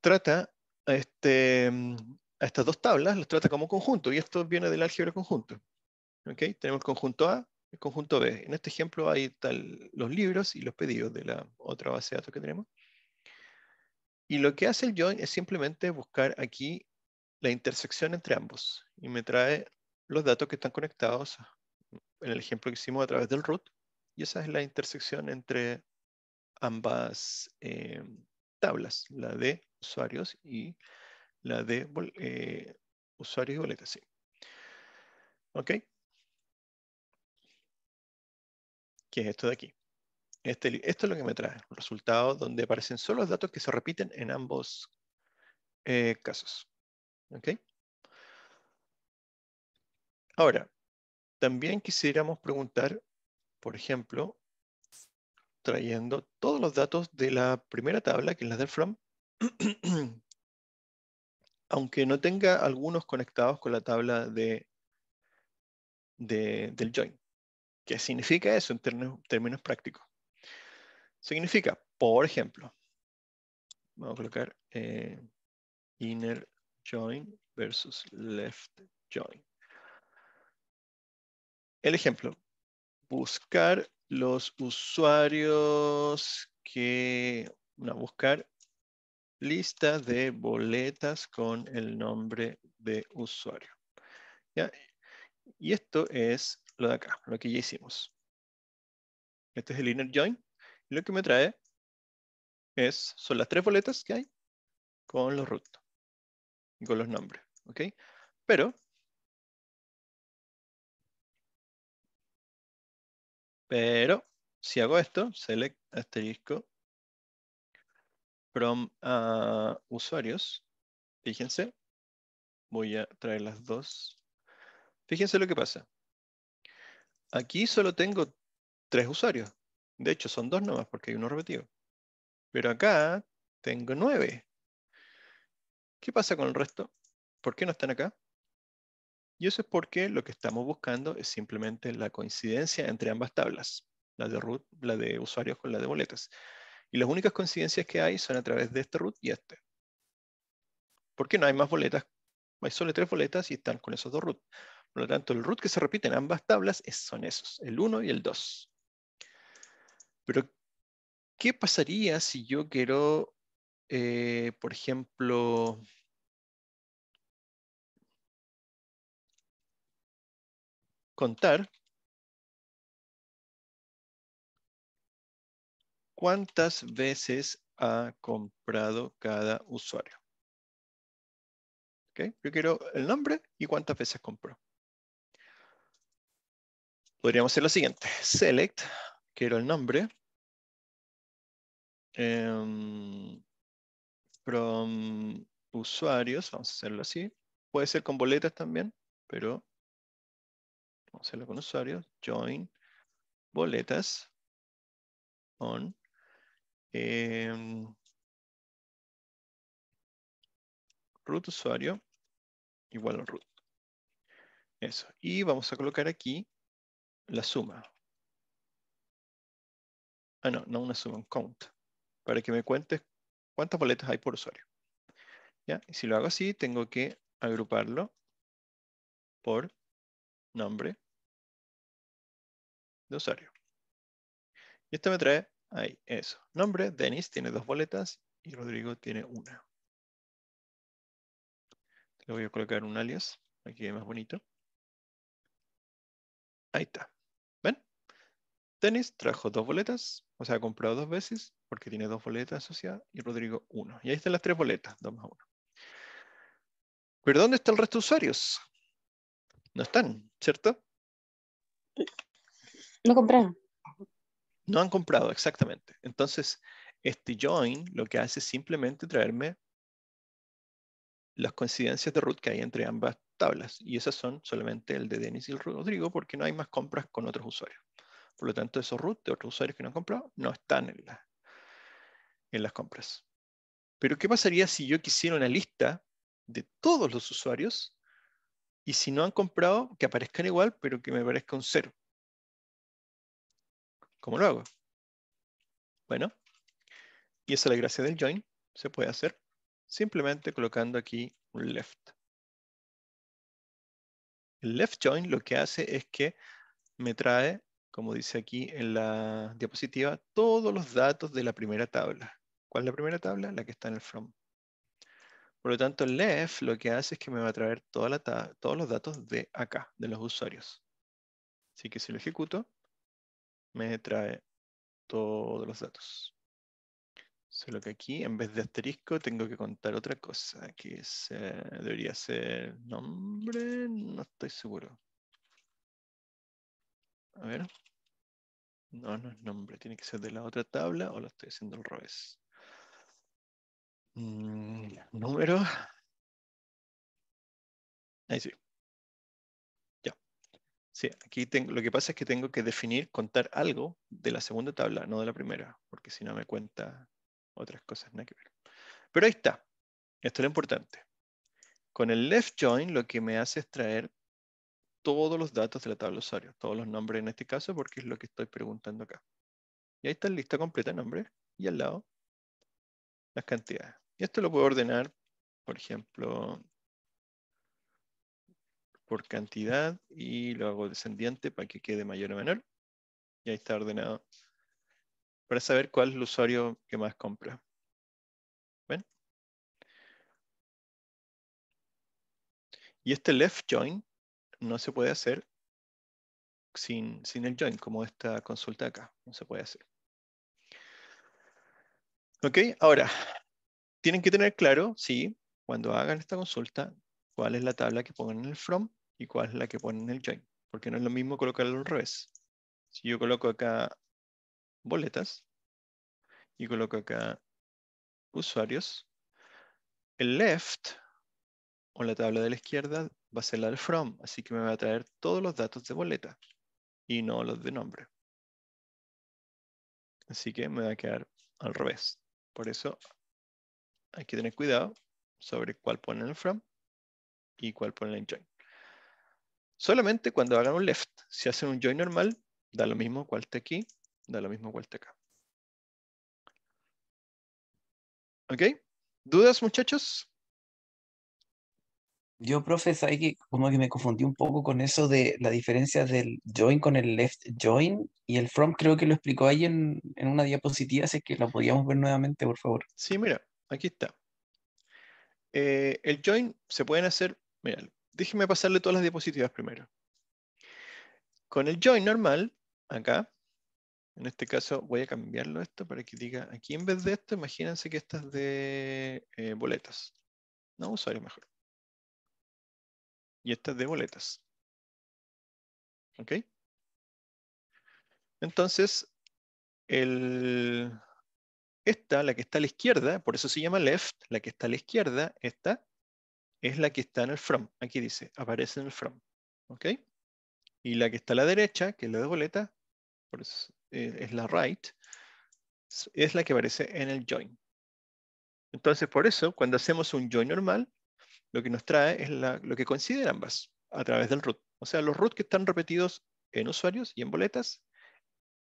trata a, este, mm, a estas dos tablas, las trata como conjunto, y esto viene del álgebra conjunto. ¿Okay? Tenemos el conjunto A, el conjunto B. En este ejemplo hay tal los libros y los pedidos de la otra base de datos que tenemos. Y lo que hace el join es simplemente buscar aquí la intersección entre ambos y me trae los datos que están conectados en el ejemplo que hicimos a través del root y esa es la intersección entre ambas eh, tablas, la de usuarios y la de eh, usuarios y boletas, ¿Ok? ¿Qué es esto de aquí? Este, esto es lo que me trae, un resultado donde aparecen solo los datos que se repiten en ambos eh, casos. ¿Ok? Ahora, también quisiéramos preguntar, por ejemplo, trayendo todos los datos de la primera tabla, que es la del from, aunque no tenga algunos conectados con la tabla de, del join. ¿Qué significa eso en términos, términos prácticos? Significa, por ejemplo, vamos a colocar eh, inner join versus left join. El ejemplo, buscar los usuarios que van a buscar lista de boletas con el nombre de usuario. Y esto es lo de acá, lo que ya hicimos. Este es el inner join. lo que me trae son las tres boletas que hay con los root y con los nombres. okay Pero Pero si hago esto, select asterisco from a ah, usuarios, fíjense, voy a traer las dos. Fíjense lo que pasa. Aquí solo tengo tres usuarios. De hecho, son dos nomás porque hay uno repetido. Pero acá tengo nueve. ¿Qué pasa con el resto? ¿Por qué no están acá? Y eso es porque lo que estamos buscando es simplemente la coincidencia entre ambas tablas, la de root, la de usuarios con la de boletas. Y las únicas coincidencias que hay son a través de este root y este. ¿Por qué no hay más boletas, hay solo tres boletas y están con esos dos root. Por lo tanto, el root que se repite en ambas tablas son esos, el 1 y el 2. Pero, ¿qué pasaría si yo quiero, eh, por ejemplo, contar cuántas veces ha comprado cada usuario. ¿Okay? Yo quiero el nombre y cuántas veces compró. Podríamos hacer lo siguiente. Select, quiero el nombre. Em, from usuarios, vamos a hacerlo así. Puede ser con boletas también, pero vamos a hacerlo con usuario. join, boletas, on, em, root usuario, igual a root. Eso. Y vamos a colocar aquí la suma. Ah, no, no una suma, un count. Para que me cuentes cuántas boletas hay por usuario. ¿Ya? Y si lo hago así, tengo que agruparlo por nombre de usuario. Y esto me trae ahí, eso. Nombre, Denis tiene dos boletas y Rodrigo tiene una. Le voy a colocar un alias, aquí es más bonito. Ahí está. ¿Ven? Denis trajo dos boletas, o sea, ha comprado dos veces porque tiene dos boletas asociadas y Rodrigo uno. Y ahí están las tres boletas, dos más uno. Pero ¿dónde está el resto de usuarios? No están, ¿cierto? No compraron. No han comprado, exactamente. Entonces, este join lo que hace es simplemente traerme las coincidencias de root que hay entre ambas tablas. Y esas son solamente el de Denis y el Rodrigo porque no hay más compras con otros usuarios. Por lo tanto, esos root de otros usuarios que no han comprado no están en, en las compras. Pero ¿qué pasaría si yo quisiera una lista de todos los usuarios y si no han comprado, que aparezcan igual, pero que me parezca un cero? ¿Cómo lo hago? Bueno, y esa es la gracia del join. Se puede hacer simplemente colocando aquí un left. El left join lo que hace es que me trae, como dice aquí en la diapositiva, todos los datos de la primera tabla. ¿Cuál es la primera tabla? La que está en el from. Por lo tanto, el left lo que hace es que me va a traer todos los datos de acá, de los usuarios. Así que si lo ejecuto, me trae todos los datos. Solo que aquí, en vez de asterisco, tengo que contar otra cosa, que eh, debería ser nombre, no estoy seguro. A ver. No, no es nombre, tiene que ser de la otra tabla o lo estoy haciendo al revés. Mm, número. Ahí sí. Sí, aquí lo que pasa es que tengo que definir, contar algo de la segunda tabla, no de la primera, porque si no me cuenta otras cosas, nada que ver. Pero ahí está, esto es lo importante. Con el left join lo que me hace es traer todos los datos de la tabla usuario, todos los nombres en este caso, porque es lo que estoy preguntando acá. Y ahí está la lista completa de nombres, y al lado las cantidades. Y esto lo puedo ordenar, por ejemplo, por cantidad y lo hago descendiente para que quede mayor o menor. Y ahí está ordenado para saber cuál es el usuario que más compra. ¿Ven? Y este left join no se puede hacer sin, el join, como esta consulta acá. No se puede hacer. Ok, ahora, tienen que tener claro, Si cuando hagan esta consulta, cuál es la tabla que ponen en el from y cuál es la que ponen en el join. Porque no es lo mismo colocarlo al revés. Si yo coloco acá boletas y coloco acá usuarios, el left o la tabla de la izquierda va a ser la del from, así que me va a traer todos los datos de boleta y no los de nombre. Así que me va a quedar al revés. Por eso hay que tener cuidado sobre cuál en el from igual ponen join. Solamente cuando hagan un left. Si hacen un join normal, da lo mismo cual está aquí, da lo mismo cual está acá. ¿Ok? ¿Dudas, muchachos? Yo, profe, ¿sabes que como que me confundí un poco con eso de la diferencia del join con el left join y el from creo que lo explicó ahí en, una diapositiva, así que lo podíamos ver nuevamente, por favor. Sí, mira, aquí está. Eh, el join se pueden hacer Mira, Déjeme pasarle todas las diapositivas primero. Con el join normal, acá, en este caso voy a cambiarlo esto para que diga aquí en vez de esto, imagínense que estas es de eh, boletas. No, usuario mejor. Y esta es de boletas. ¿Ok? Entonces, el, esta, la que está a la izquierda, por eso se llama left, la que está a la izquierda, esta, es la que está en el from. Aquí dice, aparece en el from. ¿Ok? Y la que está a la derecha, que es la de boleta, eh, es, la right, es la que aparece en el join. Entonces, por eso, cuando hacemos un join normal, lo que nos trae es lo que coinciden ambas a través del root. O sea, los root que están repetidos en usuarios y en boletas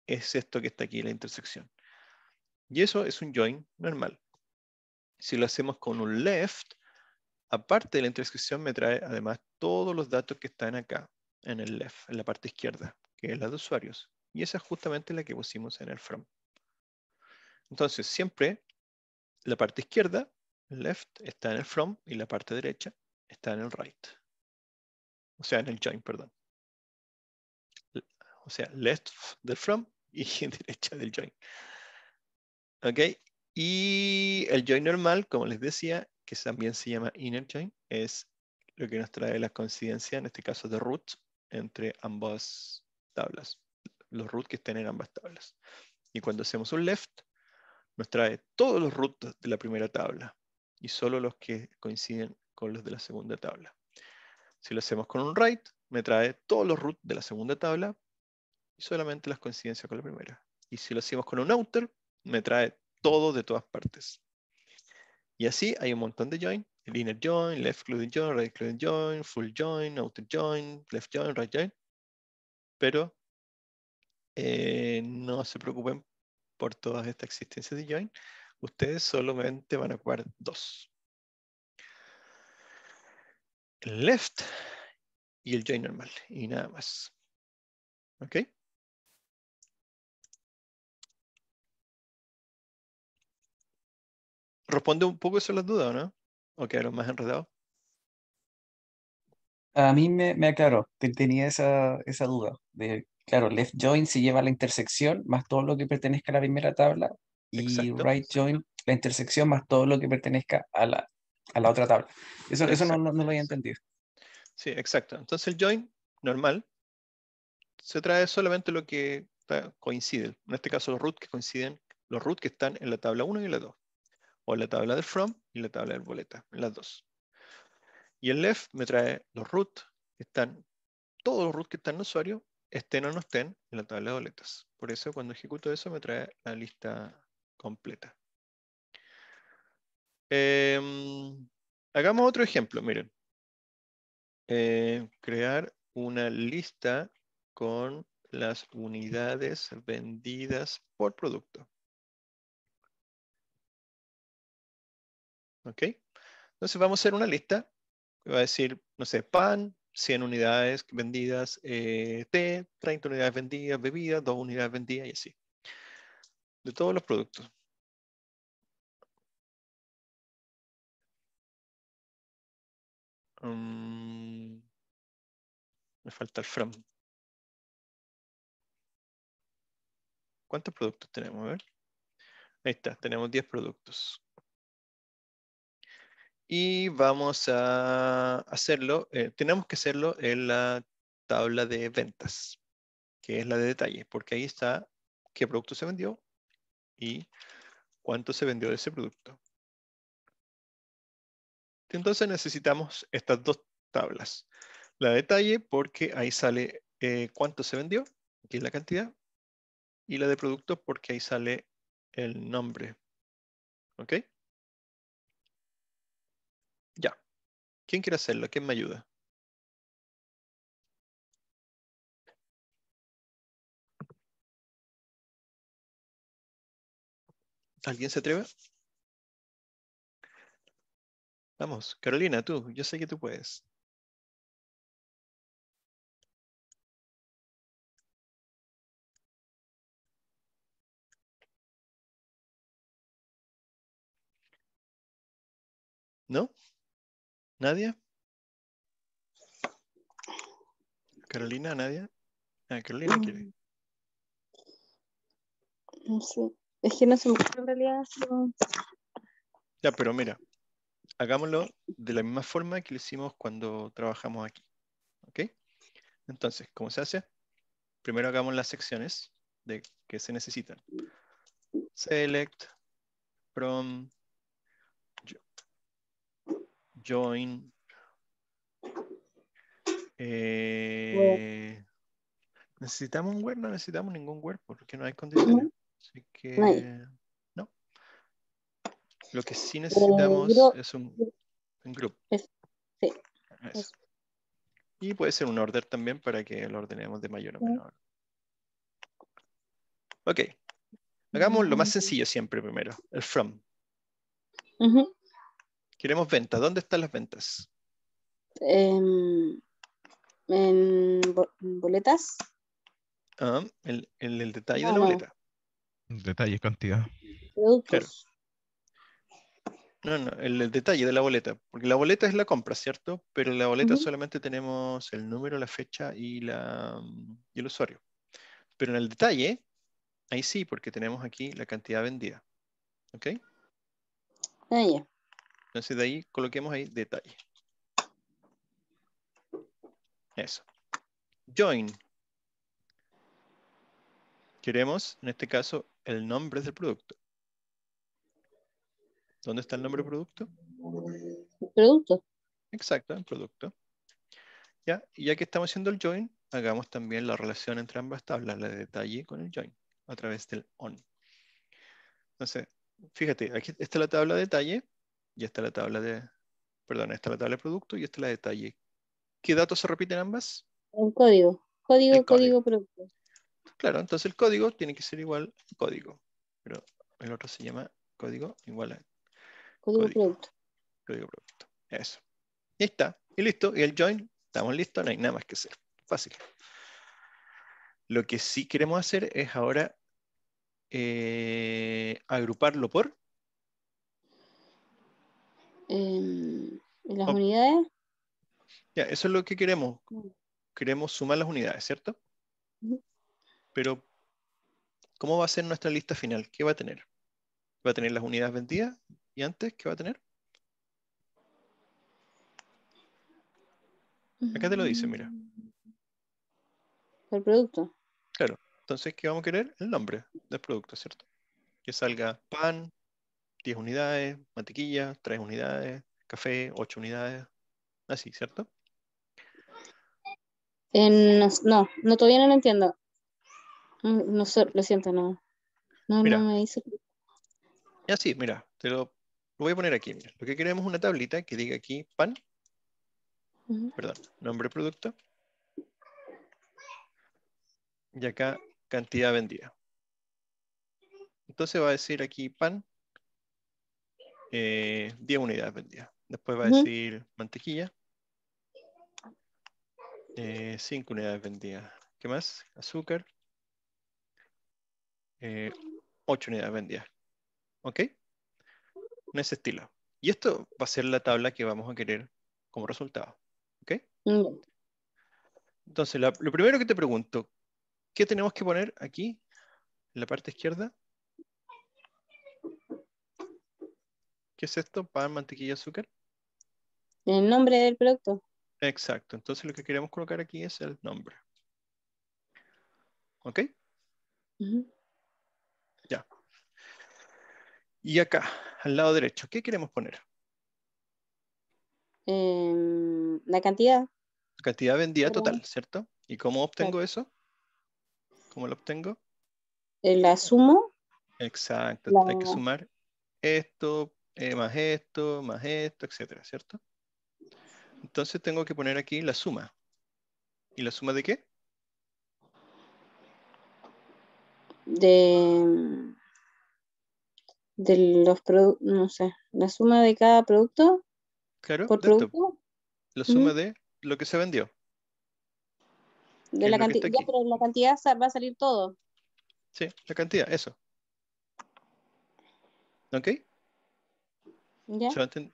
es esto que está aquí en la intersección. Y eso es un join normal. Si lo hacemos con un left, Aparte de la intrascripción, me trae además todos los datos que están acá, en el left, en la parte izquierda, que es la de usuarios. Y esa es justamente la que pusimos en el from. Entonces, siempre la parte izquierda, left, está en el from y la parte derecha está en el right. O sea, en el join, perdón. O sea, left del from y derecha del join. ¿Ok? Y el join normal, como les decía, que también se llama inner chain, es lo que nos trae la coincidencia, en este caso de root, entre ambas tablas, los root que estén en ambas tablas. Y cuando hacemos un left, nos trae todos los root de la primera tabla y solo los que coinciden con los de la segunda tabla. Si lo hacemos con un right, me trae todos los root de la segunda tabla y solamente las coincidencias con la primera. Y si lo hacemos con un outer, me trae todo de todas partes. Y así hay un montón de join, inner join, left clued join, right join, full join, outer join, left join, right join. Pero eh, no se preocupen por toda esta existencia de join. Ustedes solamente van a jugar dos. El left y el join normal y nada más. ¿Ok? ¿Responde un poco eso las dudas, no? ¿O quedaron más enredados? A mí me, me aclaró, tenía esa, duda de, claro, left join se lleva a la intersección más todo lo que pertenezca a la primera tabla y right join la intersección más todo lo que pertenezca a la, a la otra tabla. Eso, eso no, lo había entendido. Sí, exacto. Entonces el join normal se trae solamente lo que coincide. En este caso los root que coinciden, los root que están en la tabla 1 y la 2 o la tabla de from y la tabla de boleta, las dos. Y el left me trae los root, están, todos los root que están en el usuario, estén o no estén en la tabla de boletas. Por eso cuando ejecuto eso me trae la lista completa. Em, hagamos otro ejemplo, miren. Eh, crear una lista con las unidades vendidas por producto. ¿Ok? Entonces vamos a hacer una lista que va a decir, no sé, pan, 100 unidades vendidas, eh, té, 30 unidades vendidas, bebidas, 2 unidades vendidas y así. De todos los productos. Mm, me falta el from. ¿Cuántos productos tenemos? A ver. Ahí está, tenemos 10 productos y vamos a hacerlo, eh, tenemos que hacerlo en la tabla de ventas, que es la de detalle, porque ahí está qué producto se vendió y cuánto se vendió de ese producto. Entonces necesitamos estas dos tablas. La de detalle porque ahí sale eh, cuánto se vendió, aquí es la cantidad, y la de producto porque ahí sale el nombre. ¿Ok? ¿Quién quiere hacerlo? ¿Quién me ayuda? ¿Alguien se atreve? Vamos, Carolina, tú, yo sé que tú puedes. ¿No? ¿Nadia? ¿Carolina? ¿Nadia? Ah, Carolina quiere. No Es que no se me en realidad. Ya, pero mira, hagámoslo de la misma forma que lo hicimos cuando trabajamos aquí. ¿Ok? Entonces, ¿cómo se hace? Primero hagamos las secciones de que se necesitan. Select, from, join. Eh, necesitamos un word no necesitamos ningún word porque no hay condiciones. Así que no. Lo que sí eh, necesitamos es un, un grupo. sí. Y puede ser un order también para que lo ordenemos de mayor o menor. Ok. Hagamos lo más sencillo siempre primero, el from. Queremos ventas. ¿Dónde están las ventas? en, en boletas. Ah, el, el, detalle de la boleta. Detalle, cantidad. No, no, el, el, detalle de la boleta. Porque la boleta es la compra, ¿cierto? Pero en la boleta solamente tenemos el número, la fecha y, la, el usuario. Pero en el detalle, ahí sí, porque tenemos aquí la cantidad vendida. ¿Ok? Ahí ya. Entonces de ahí coloquemos ahí detalle. Eso. Join. Queremos, en este caso, el nombre del producto. ¿Dónde está el nombre del producto? El producto. Exacto, el producto. Ya, y ya que estamos haciendo el join, hagamos también la relación entre ambas tablas, la de detalle con el join, a través del on. Entonces, fíjate, aquí está la tabla de detalle, y esta la tabla de, perdón, esta la tabla de producto y esta la de detalle. ¿Qué datos se repiten ambas? El código, código, código, producto. Claro, entonces el código tiene que ser igual a código, pero el otro se llama código igual a código, producto. Código producto, eso. Y está, y listo, y el join, estamos listos, no hay nada más que hacer, fácil. Lo que sí queremos hacer es ahora eh, agruparlo por Em, las unidades. Ya, eso es lo que queremos. Queremos sumar las unidades, ¿cierto? Pero, ¿cómo va a ser nuestra lista final? ¿Qué va a tener? ¿Va a tener las unidades vendidas? ¿Y antes qué va a tener? Acá te lo dice, mira. El producto. Claro. Entonces, ¿qué vamos a querer? El nombre del producto, ¿cierto? Que salga pan, 10 unidades, mantequilla, 3 unidades, café, 8 unidades, así, ¿cierto? En, eh, no, no, todavía no lo entiendo. Mm, no, sé lo siento, no. No, me dice. Ya sí, mira, te lo, voy a poner aquí. Lo que queremos es una tablita que diga aquí pan, perdón, nombre producto. Y acá cantidad vendida. Entonces va a decir aquí pan, 10 eh, unidades vendidas. Después va a decir mantequilla. 5 eh, unidades vendidas. ¿Qué más? Azúcar. 8 eh, unidades vendidas. ¿Ok? En ese estilo. Y esto va a ser la tabla que vamos a querer como resultado. ¿Ok? Mm. Entonces, lo primero que te pregunto, ¿qué tenemos que poner aquí en la parte izquierda? ¿Qué es esto? Pan, mantequilla, azúcar. El nombre del producto. Exacto. Entonces lo que queremos colocar aquí es el nombre. ¿Ok? Ya. Y acá, al lado derecho, ¿qué queremos poner? Em, la cantidad. La Cantidad vendida total, ¿cierto? ¿Y cómo obtengo eso? ¿Cómo lo obtengo? La sumo. Exacto. Hay que sumar esto eh, más esto, más esto, etcétera, ¿cierto? Entonces tengo que poner aquí la suma. ¿Y la suma de qué? De, de los productos, no sé, la suma de cada producto. Claro, por producto. La suma de lo que se vendió. De la cantidad, la cantidad va a salir todo. Sí, la cantidad, eso. ¿Ok?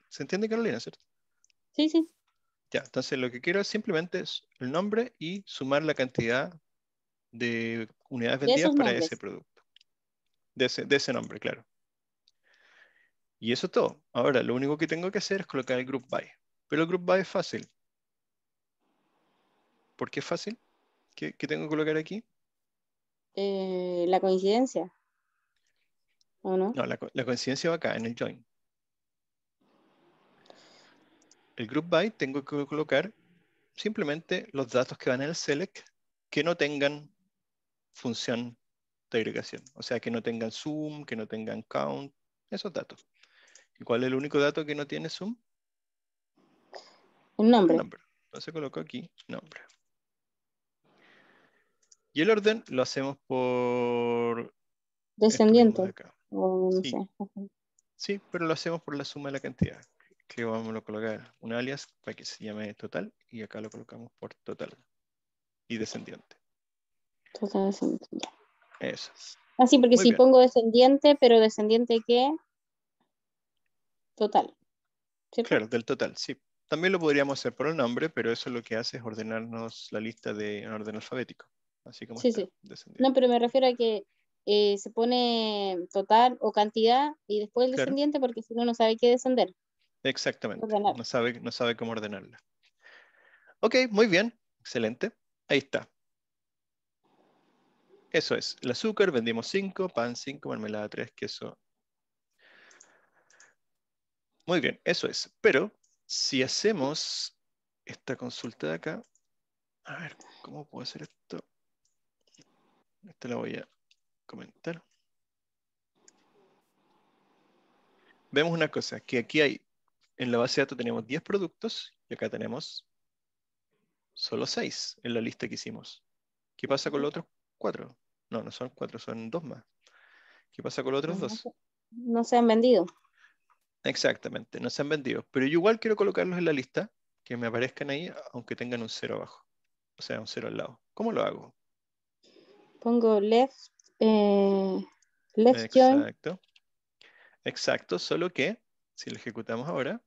¿Se, entiende Carolina, cierto? Sí, sí. Ya, entonces lo que quiero es simplemente el nombre y sumar la cantidad de unidades vendidas para ese producto. De ese, nombre, claro. Y eso es todo. Ahora, lo único que tengo que hacer es colocar el group by. Pero el group by es fácil. ¿Por qué es fácil? ¿Qué, qué tengo que colocar aquí? Eh, la coincidencia. ¿O no? No, la, la, coincidencia va acá, en el join. el group by tengo que colocar simplemente los datos que van en el select que no tengan función de agregación. O sea, que no tengan zoom, que no tengan count, esos datos. ¿Y cuál es el único dato que no tiene zoom? Un nombre. nombre. Entonces coloco aquí nombre. Y el orden lo hacemos por... Descendiente. sí, pero lo hacemos por la suma de la cantidad que vamos a colocar un alias para que se llame total y acá lo colocamos por total y descendiente. Total descendiente. Eso. Así, ah, porque si pongo descendiente, pero descendiente qué? total. Claro, del total, sí. También lo podríamos hacer por el nombre, pero eso lo que hace es ordenarnos la lista de, en orden alfabético. Así como sí, sí. Descendiente. No, pero me refiero a que eh, se pone total o cantidad y después el descendiente porque si no, no sabe qué descender. Exactamente. No sabe, no sabe cómo ordenarla. Ok, muy bien. Excelente. Ahí está. Eso es. El azúcar, vendimos 5, pan 5, mermelada 3, queso. Muy bien, eso es. Pero si hacemos esta consulta de acá, a ver, ¿cómo puedo hacer esto? Esto lo voy a comentar. Vemos una cosa, que aquí hay en la base de datos tenemos 10 productos y acá tenemos solo 6 en la lista que hicimos. ¿Qué pasa con los otros 4? No, no son 4, son 2 más. ¿Qué pasa con los otros 2? No se han vendido. Exactamente, no se han vendido. Pero yo igual quiero colocarlos en la lista, que me aparezcan ahí, aunque tengan un 0 abajo. O sea, un 0 al lado. ¿Cómo lo hago? Pongo left, eh, left Exacto. Exacto, solo que si lo ejecutamos ahora,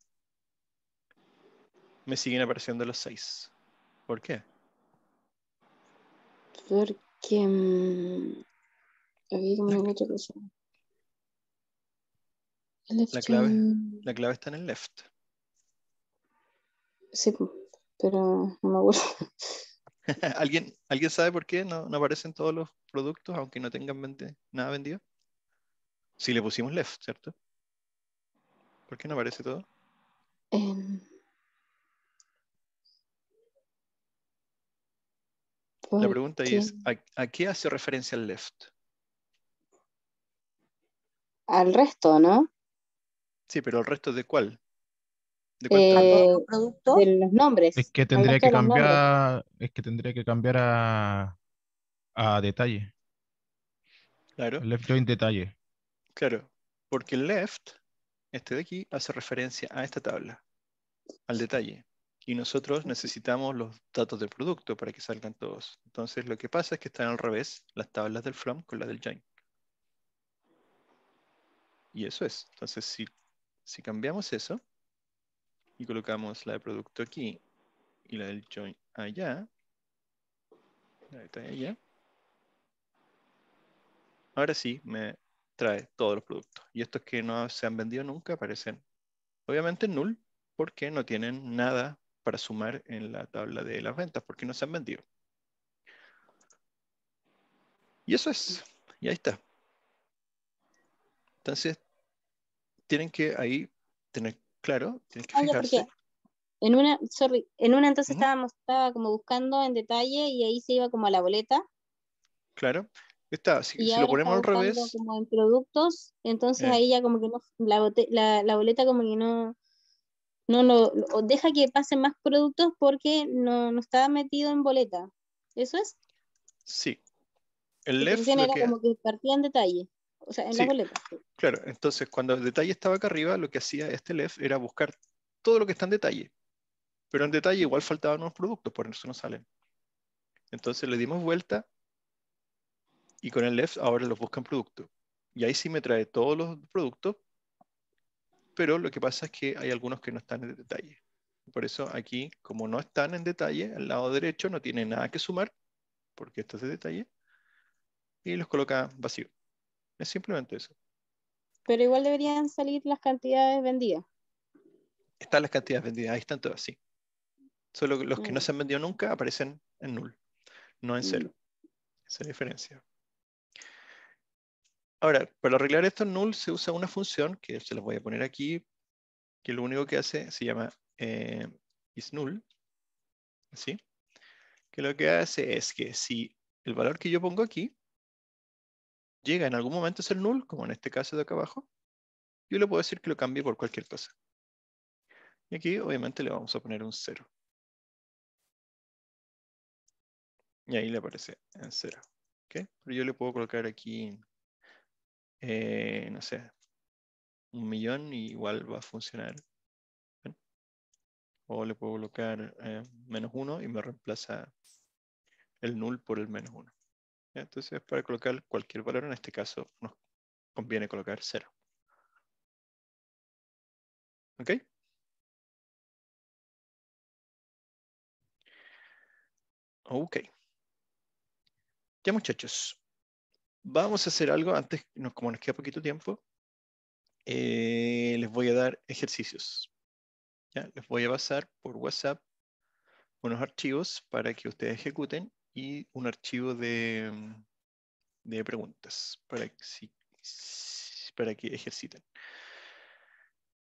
me siguen apareciendo los 6. ¿Por qué? Porque mm, La clave, la clave está en el left. Sí, pero no me gusta. ¿Alguien, ¿Alguien sabe por qué no, aparecen todos los productos, aunque no tengan nada vendido? Si le pusimos left, ¿cierto? ¿Por qué no aparece todo? Em, La pregunta es, ¿a, qué hace referencia el left? Al resto, ¿no? Sí, pero ¿el resto de cuál? ¿De cuál eh, De los nombres. Es que tendría que cambiar, es que tendría que cambiar a, a detalle. Claro. El left join detalle. Claro, porque el left este de aquí hace referencia a esta tabla, al detalle. Y nosotros necesitamos los datos del producto para que salgan todos. Entonces lo que pasa es que están al revés las tablas del from con las del join. Y eso es. Entonces si, cambiamos eso y colocamos la de producto aquí y la del join allá, la de allá, ahora sí me trae todos los productos. Y estos que no se han vendido nunca aparecen, obviamente, null, porque no tienen nada para sumar en la tabla de las ventas, porque no se han vendido. Y eso es, y ahí está. Entonces, tienen que ahí tener claro, que En una, sorry, en una entonces estábamos, estaba como buscando en detalle y ahí se iba como a la boleta. Claro, Está, si, lo ponemos al revés. Como en productos, entonces eh. ahí ya como que la, boleta como que no, no lo, deja que pasen más productos porque no, no está metido en boleta. ¿Eso es? Sí. El left era como que partía en detalle. O sea, en la boleta. Claro, entonces cuando el detalle estaba acá arriba, lo que hacía este left era buscar todo lo que está en detalle. Pero en detalle igual faltaban unos productos, por eso no salen. Entonces le dimos vuelta y con el left ahora los buscan producto. Y ahí sí me trae todos los productos, pero lo que pasa es que hay algunos que no están en detalle. Por eso aquí, como no están en detalle, al lado derecho no tiene nada que sumar, porque esto es de detalle, y los coloca vacío. Es simplemente eso. Pero igual deberían salir las cantidades vendidas. Están las cantidades vendidas, ahí están todas, sí. Solo los que no mm. se han vendido nunca aparecen en null, no en mm. cero. Esa es la diferencia. Ahora, para arreglar en null se usa una función, que se las voy a poner aquí, que lo único que hace se llama eh, isNull, ¿sí? que lo que hace es que si el valor que yo pongo aquí llega en algún momento a ser null, como en este caso de acá abajo, yo le puedo decir que lo cambie por cualquier cosa. Y aquí obviamente le vamos a poner un 0. Y ahí le aparece en 0. ¿okay? Pero yo le puedo colocar aquí eh, no sé, un millón y igual va a funcionar. o le puedo colocar eh, menos uno y me reemplaza el null por el menos uno. Entonces Entonces, para colocar cualquier valor, en este caso nos conviene colocar cero. ¿Ok? Ok. Ya muchachos, Vamos a hacer algo antes, como nos queda poquito tiempo. Eh, les voy a dar ejercicios. Les voy a pasar por WhatsApp unos archivos para que ustedes ejecuten y un archivo de, preguntas para que, que ejerciten.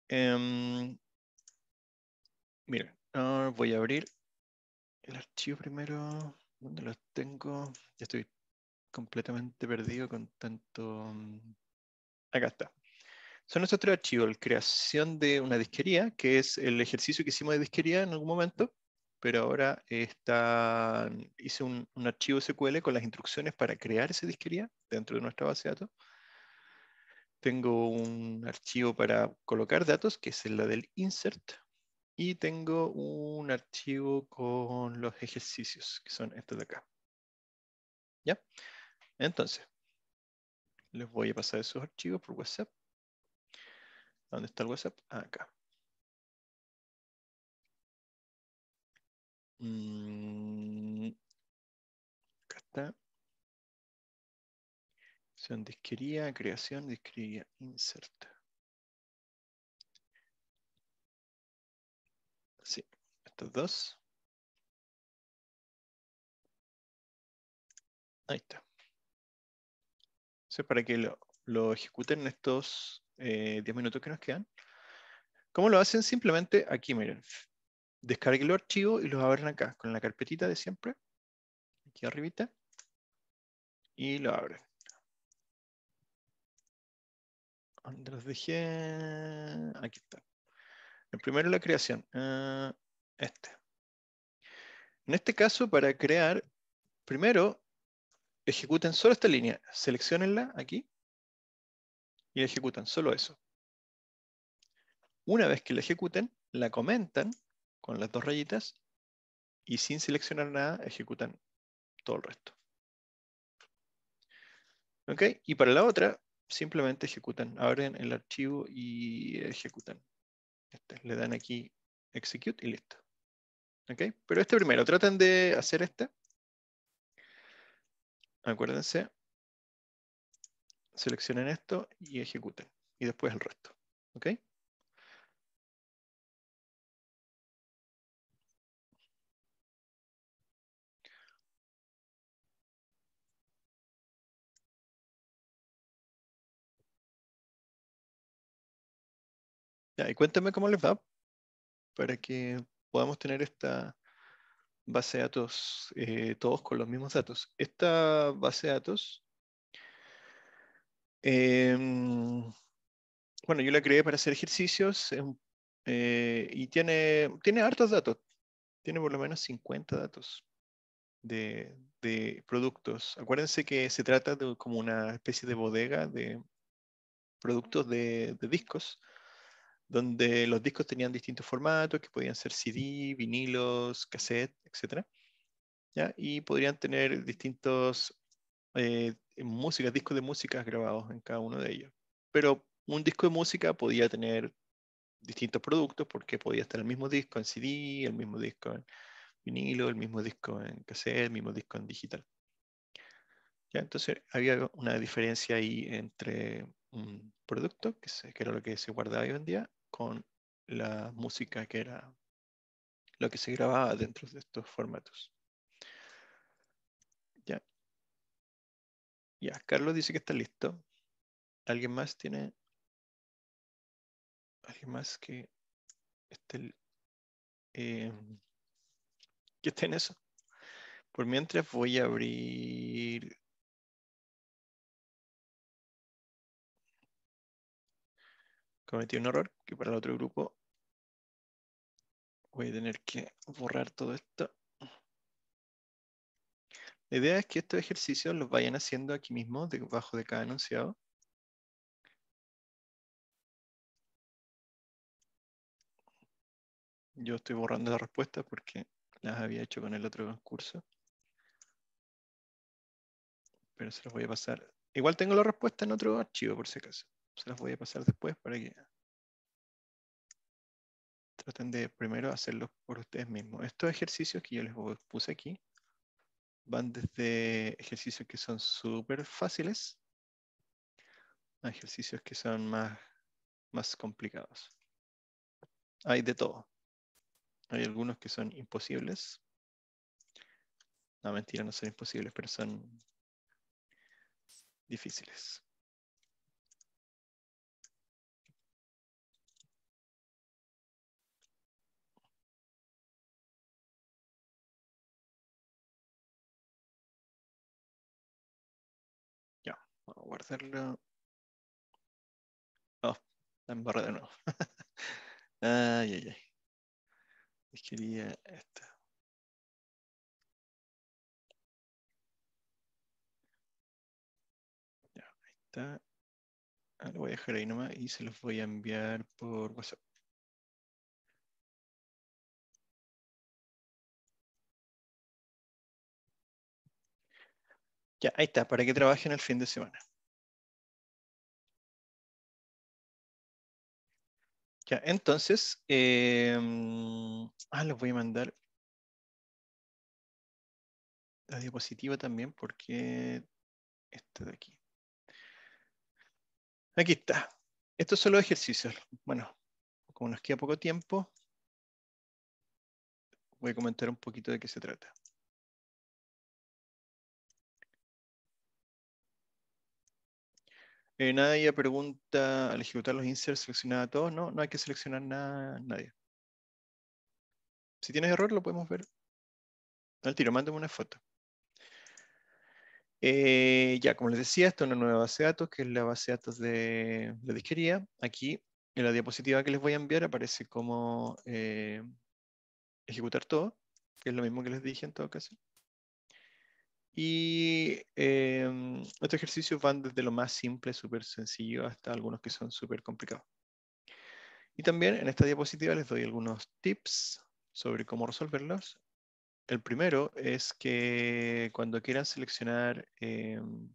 Em, mira, ah, voy a abrir el archivo primero. ¿Dónde lo tengo? Ya estoy completamente perdido con tanto... Mm, acá está. Son estos tres archivos, creación de una disquería, que es el ejercicio que hicimos de disquería en algún momento, pero ahora está, hice un, archivo SQL con las instrucciones para crear esa disquería dentro de nuestra base de datos. Tengo un archivo para colocar datos, que es el del insert, y tengo un archivo con los ejercicios, que son estos de acá. ¿Ya? Entonces, les voy a pasar esos archivos por WhatsApp. ¿Dónde está el WhatsApp? Acá. Mm, acá está. Son quería, creación, disquería, insert. Sí, estos dos. Ahí está para que lo, ejecuten en estos 10 eh, minutos que nos quedan, ¿cómo lo hacen? Simplemente aquí, miren. Descarguen los archivos y los abren acá, con la carpetita de siempre. Aquí arribita. Y lo abren. Andrés los Aquí está. El primero la creación. Ah, este. En este caso, para crear, primero ejecuten solo esta línea, seleccionenla aquí y ejecutan solo eso. Una vez que la ejecuten, la comentan con las dos rayitas y sin seleccionar nada ejecutan todo el resto. ¿Ok? Y para la otra, simplemente ejecutan, abren el archivo y ejecutan. Este, le dan aquí execute y listo. ¿Ok? Pero este primero, traten de hacer este acuérdense, seleccionen esto y ejecuten. Y después el resto. ¿Ok? Ya, y cuéntame cómo les va para que podamos tener esta, base de datos, eh, todos con los mismos datos. Esta base de datos, em, bueno, yo la creé para hacer ejercicios em, eh, y tiene, tiene hartos datos. Tiene por lo menos 50 datos de, productos. Acuérdense que se trata de como una especie de bodega de productos de discos donde los discos tenían distintos formatos, que podían ser CD, vinilos, cassette, etc. Y podrían tener distintos eh, discos de música grabados en cada uno de ellos. Pero un disco de música podía tener distintos productos porque podía estar el mismo disco en CD, el mismo disco en vinilo, el mismo disco en cassette, el mismo disco en digital. Entonces había una diferencia ahí entre un producto, que, que era lo que se guardaba hoy en día con la música que era lo que se grababa dentro de estos formatos. Ya. Ya, Carlos dice que está listo. ¿Alguien más tiene? ¿Alguien más que esté, eh, que esté en eso? Por mientras voy a abrir cometí un error que para el otro grupo voy a tener que borrar todo esto. La idea es que estos ejercicios los vayan haciendo aquí mismo, debajo de cada enunciado. Yo estoy borrando las respuestas porque las había hecho con el otro curso. Pero se las voy a pasar. Igual tengo la respuesta en otro archivo por si acaso. Se las voy a pasar después para que traten de primero hacerlos por ustedes mismos. Estos ejercicios que yo les puse aquí van desde ejercicios que son súper fáciles a ejercicios que son más, más complicados. Hay de todo. Hay algunos que son imposibles. No, mentira, no son imposibles, pero son difíciles. guardarlo. No, oh, la embarré de ay, ay, ay. Les quería esto Ya, ahí está. Ah, lo voy a dejar ahí nomás y se los voy a enviar por WhatsApp. Ya, ahí está, para que trabajen el fin de semana. entonces, los em, ah, les voy a mandar la diapositiva también porque este de aquí. Aquí está. Estos son los ejercicios. Bueno, como nos queda poco tiempo, voy a comentar un poquito de qué se trata. Eh, nadie Nadia pregunta, al ejecutar los inserts, seleccionada a todos. No, no hay que seleccionar nada, nadie. Si tienes error, lo podemos ver. Al tiro, mándame una foto. Eh, ya, como les decía, esto es una nueva base de datos, que es la base de datos de la disquería. Aquí, en la diapositiva que les voy a enviar, aparece cómo eh, ejecutar todo, que es lo mismo que les dije en todo caso. Y em, estos ejercicios van desde lo más simple, súper sencillo, hasta algunos que son súper complicados. Y también en esta diapositiva les doy algunos tips sobre cómo resolverlos. El primero es que cuando quieran seleccionar em,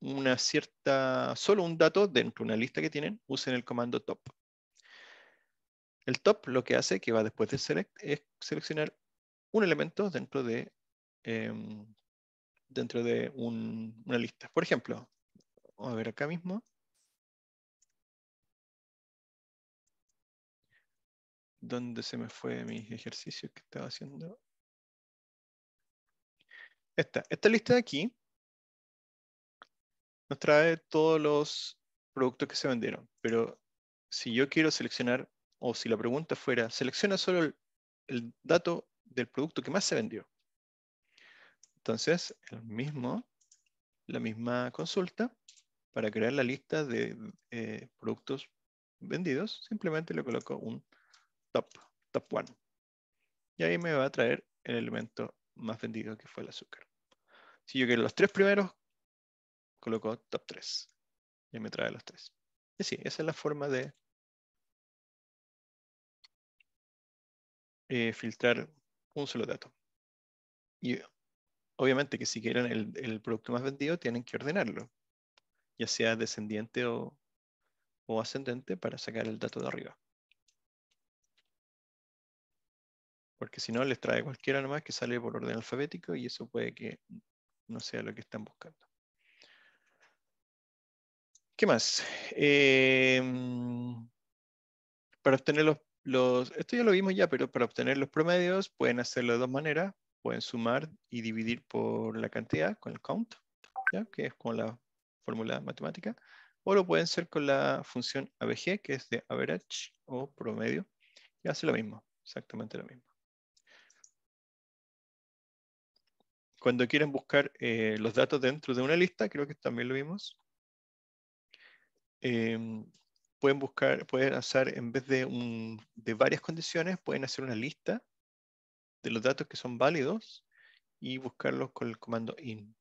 una cierta, solo un dato dentro de una lista que tienen, usen el comando top. El top lo que hace, que va después de select, es seleccionar un elemento dentro de Em, dentro de una lista. Por ejemplo, vamos a ver acá mismo. ¿Dónde se me fue mis ejercicios que estaba haciendo? Esta, lista de aquí nos trae todos los productos que se vendieron, pero si yo quiero seleccionar, o si la pregunta fuera, selecciona solo el dato del producto que más se vendió. Entonces, el mismo, la misma consulta, para crear la lista de eh, productos vendidos, simplemente le coloco un top, top one. Y ahí me va a traer el elemento más vendido que fue el azúcar. Si yo quiero los tres primeros, coloco top 3. Y me trae los tres. Y sí, esa es la forma de eh, filtrar un solo dato. Y obviamente que si quieren el, producto más vendido, tienen que ordenarlo, ya sea descendiente o, ascendente, para sacar el dato de arriba. Porque si no, les trae cualquiera nomás que sale por orden alfabético y eso puede que no sea lo que están buscando. ¿Qué más? Em, para obtener los, los, esto ya lo vimos ya, pero para obtener los promedios pueden hacerlo de dos maneras pueden sumar y dividir por la cantidad con el count, que es con la fórmula matemática, o lo pueden hacer con la función ABG, que es de average o promedio, y hace lo mismo, exactamente lo mismo. Cuando quieren buscar eh, los datos dentro de una lista, creo que también lo vimos, em, pueden buscar, pueden hacer, en vez de, de varias condiciones, pueden hacer una lista de los datos que son válidos y buscarlos con el comando in.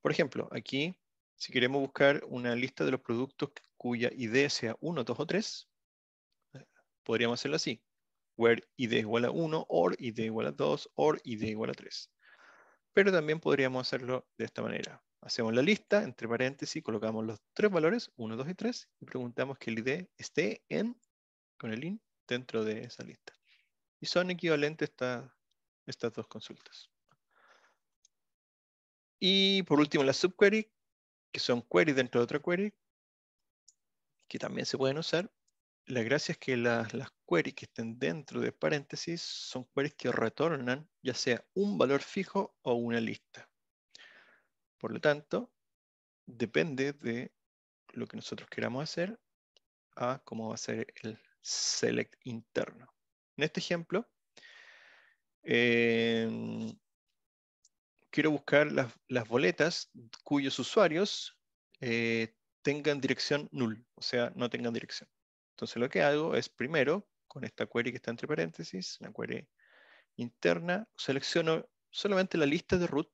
Por ejemplo, aquí, si queremos buscar una lista de los productos cuya ID sea 1, 2 o 3, podríamos hacerlo así. Where ID igual a 1, or ID igual a 2, or ID igual a 3. Pero también podríamos hacerlo de esta manera. Hacemos la lista, entre paréntesis, colocamos los tres valores, 1, 2 y 3, y preguntamos que el ID esté en, con el in, dentro de esa lista y son equivalentes estas dos consultas. Y por último, las subqueries, que son queries dentro de otra query, que también se pueden usar. La gracia es que las, las queries que estén dentro de paréntesis son queries que retornan ya sea un valor fijo o una lista. Por lo tanto, depende de lo que nosotros queramos hacer a cómo va a ser el select interno. En este ejemplo, eh, quiero buscar las, boletas cuyos usuarios eh, tengan dirección null, o sea, no tengan dirección. Entonces lo que hago es primero, con esta query que está entre paréntesis, la query interna, selecciono solamente la lista de root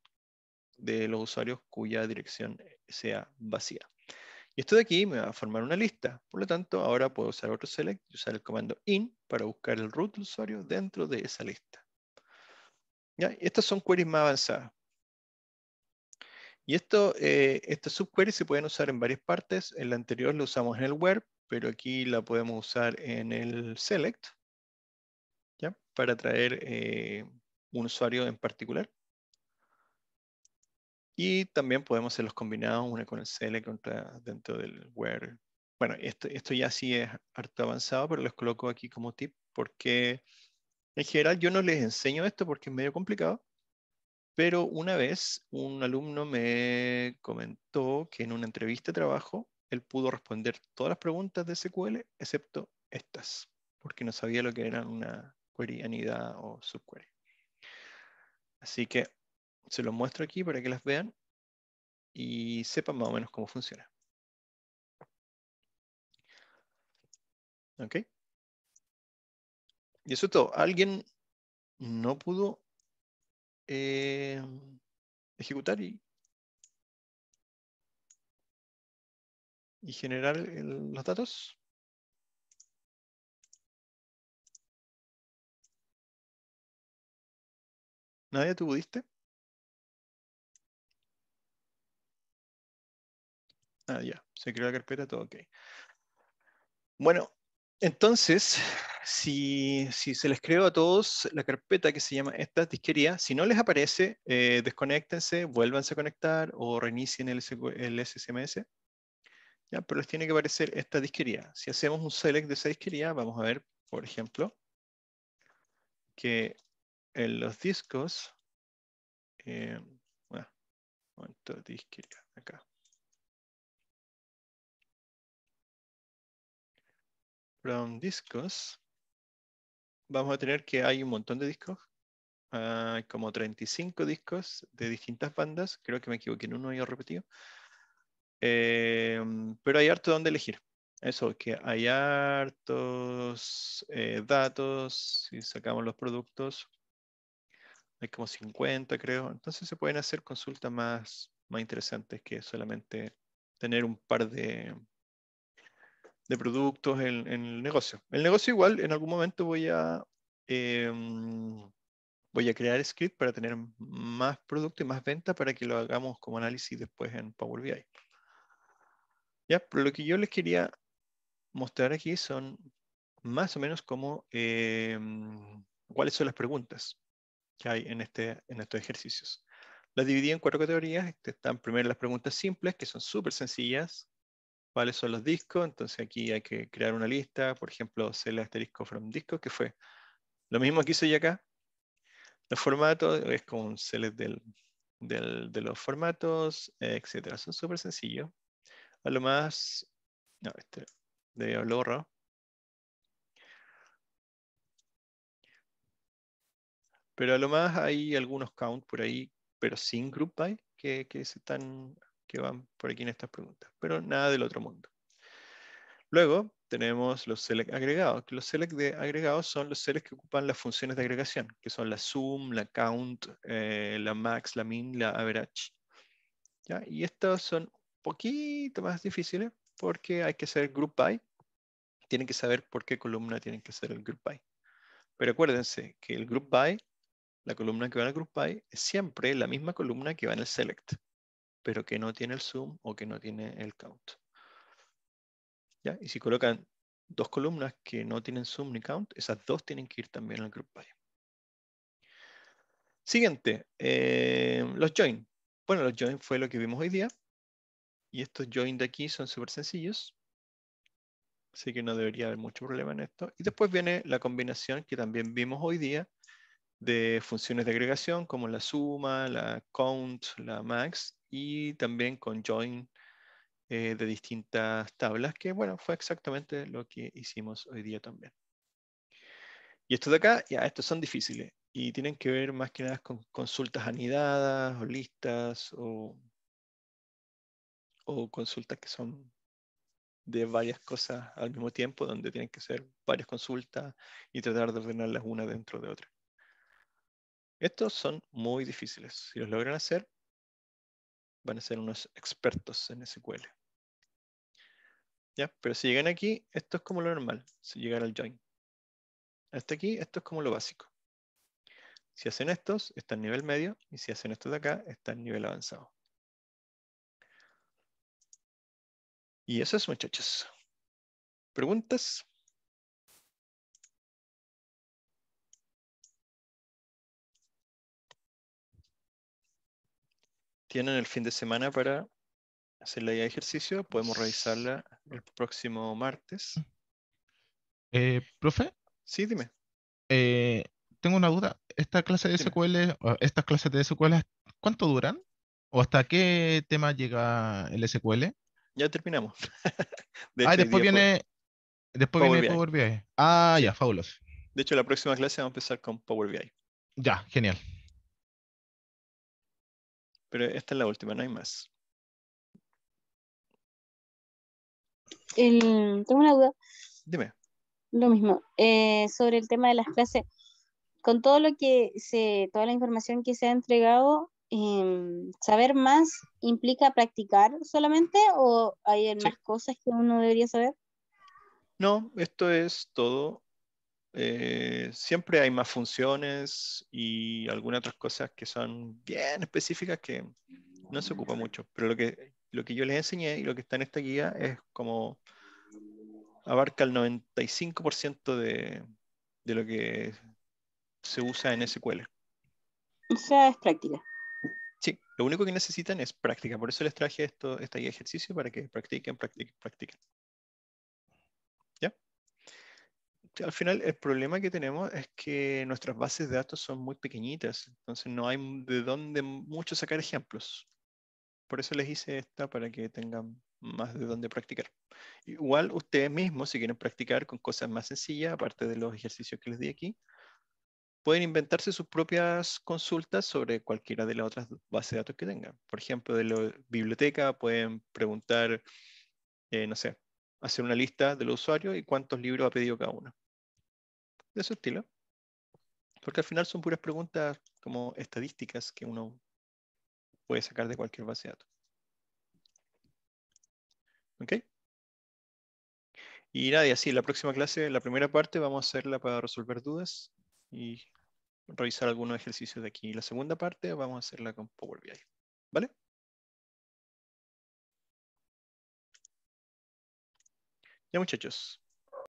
de los usuarios cuya dirección sea vacía. Y esto de aquí me va a formar una lista. Por lo tanto, ahora puedo usar otro select y usar el comando in para buscar el root del usuario dentro de esa lista. estas son queries más avanzadas. Y esto, eh, estas subqueries se pueden usar en varias partes. En la anterior lo usamos en el web, pero aquí la podemos usar en el select para traer eh, un usuario en particular. Y también podemos hacerlos los combinados, una con el CL contra dentro del where. Bueno, esto, esto ya sí es harto avanzado, pero los coloco aquí como tip porque en general yo no les enseño esto porque es medio complicado. Pero una vez un alumno me comentó que en una entrevista de trabajo él pudo responder todas las preguntas de SQL excepto estas, porque no sabía lo que era una query o subquery. Así que se los muestro aquí para que las vean y sepan más o menos cómo funciona. ¿Ok? Y eso es todo. Alguien no pudo eh, ejecutar y, generar los datos. ¿Nadie tú pudiste? Ah, ya, se creó la carpeta, todo ok. Bueno, entonces, si, se les creó a todos la carpeta que se llama esta disquería, si no les aparece, eh, desconectense, vuélvanse a conectar o reinicien el, el SSMS. ¿ya? Pero les tiene que aparecer esta disquería. Si hacemos un select de esa disquería, vamos a ver, por ejemplo, que en los discos, eh, bueno, momento, disquería, acá. discos, vamos a tener que hay un montón de discos. Ah, como 35 discos de distintas bandas. Creo que me equivoqué en uno y repetido. Em, pero hay harto donde elegir. Eso, que hay hartos eh, datos. Si sacamos los productos, hay como 50, creo. Entonces se pueden hacer consultas más, más interesantes que solamente tener un par de, de productos en, el negocio. El negocio igual, en algún momento voy a, em, voy a crear script para tener más producto y más venta para que lo hagamos como análisis después en Power BI. Ya, pero lo que yo les quería mostrar aquí son más o menos como em, cuáles son las preguntas que hay en, este, en estos ejercicios. Las dividí en cuatro categorías. Este, están primero las preguntas simples, que son súper sencillas, cuáles son los discos, entonces aquí hay que crear una lista, por ejemplo, select asterisco from discos. que fue lo mismo que hice yo acá. Los formatos, es con select de los formatos, etcétera. Son súper sencillos. A lo más, no, este debe haberlo Pero a lo más hay algunos count por ahí, pero sin group by, que, que se están que van por aquí en estas preguntas, pero nada del otro mundo. Luego tenemos los select agregados, que los select de agregados son los select que ocupan las funciones de agregación, que son la sum, la count, eh, la max, la min, la average. ¿Ya? Y estos son un poquito más difíciles porque hay que hacer group by. Tienen que saber por qué columna tienen que hacer el group by. Pero acuérdense que el group by, la columna que va el group by, es siempre la misma columna que va en el select pero que no tiene el zoom o que no tiene el count. ¿Ya? Y si colocan dos columnas que no tienen zoom ni count, esas dos tienen que ir también al group by. Siguiente, eh, los join. Bueno, los join fue lo que vimos hoy día. Y estos join de aquí son súper sencillos. Así que no debería haber mucho problema en esto. Y después viene la combinación que también vimos hoy día de funciones de agregación como la suma, la count, la max y también con join eh, de distintas tablas, que bueno, fue exactamente lo que hicimos hoy día también. Y estos de acá, ya, estos son difíciles y tienen que ver más que nada con consultas anidadas o listas o, o consultas que son de varias cosas al mismo tiempo, donde tienen que ser varias consultas y tratar de ordenarlas una dentro de otra. Estos son muy difíciles. Si los logran hacer, van a ser unos expertos en SQL. ¿Ya? Pero si llegan aquí, esto es como lo normal, si llegan al join. Hasta aquí, esto es como lo básico. Si hacen estos, está en nivel medio, y si hacen estos de acá, está en nivel avanzado. Y eso es, muchachos. ¿Preguntas? tienen el fin de semana para hacer la guía de ejercicio. Podemos revisarla el próximo martes. Eh, ¿Profe? Sí, dime. Eh, tengo una duda. ¿Esta clase de SQL, estas clases de SQL, cuánto duran? ¿O hasta qué tema llega el SQL? Ya terminamos. ah, después viene, después Power BI. Ah, ya, fabuloso. De hecho, la próxima clase va a empezar con Power BI. Ya, genial. Pero esta es la última, no hay más. tengo una duda. Dime. Lo mismo. Eh, sobre el tema de las clases. Con todo lo que se, toda la información que se ha entregado, em, saber más implica practicar solamente o hay más cosas que uno debería saber? No, esto es todo eh, siempre hay más funciones y algunas otras cosas que son bien específicas que no se ocupa mucho. Pero lo que, lo que yo les enseñé y lo que está en esta guía es como abarca el 95% de, lo que se usa en SQL. O sea, es práctica. Sí, lo único que necesitan es práctica. Por eso les traje esto, esta guía de ejercicio para que practiquen, practiquen, practiquen. al final el problema que tenemos es que nuestras bases de datos son muy pequeñitas, entonces no hay de dónde mucho sacar ejemplos. Por eso les hice esta para que tengan más de dónde practicar. Igual ustedes mismos, si quieren practicar con cosas más sencillas, aparte de los ejercicios que les di aquí, pueden inventarse sus propias consultas sobre cualquiera de las otras bases de datos que tengan. Por ejemplo, de la biblioteca pueden preguntar, eh, no sé, hacer una lista de los usuarios y cuántos libros ha pedido cada uno de ese estilo. Porque al final son puras preguntas como estadísticas que uno puede sacar de cualquier base de datos. ¿Ok? Y nada, y así, la próxima clase, la primera parte, vamos a hacerla para resolver dudas y revisar algunos ejercicios de aquí. la segunda parte vamos a hacerla con Power BI. ¿Vale? Ya muchachos,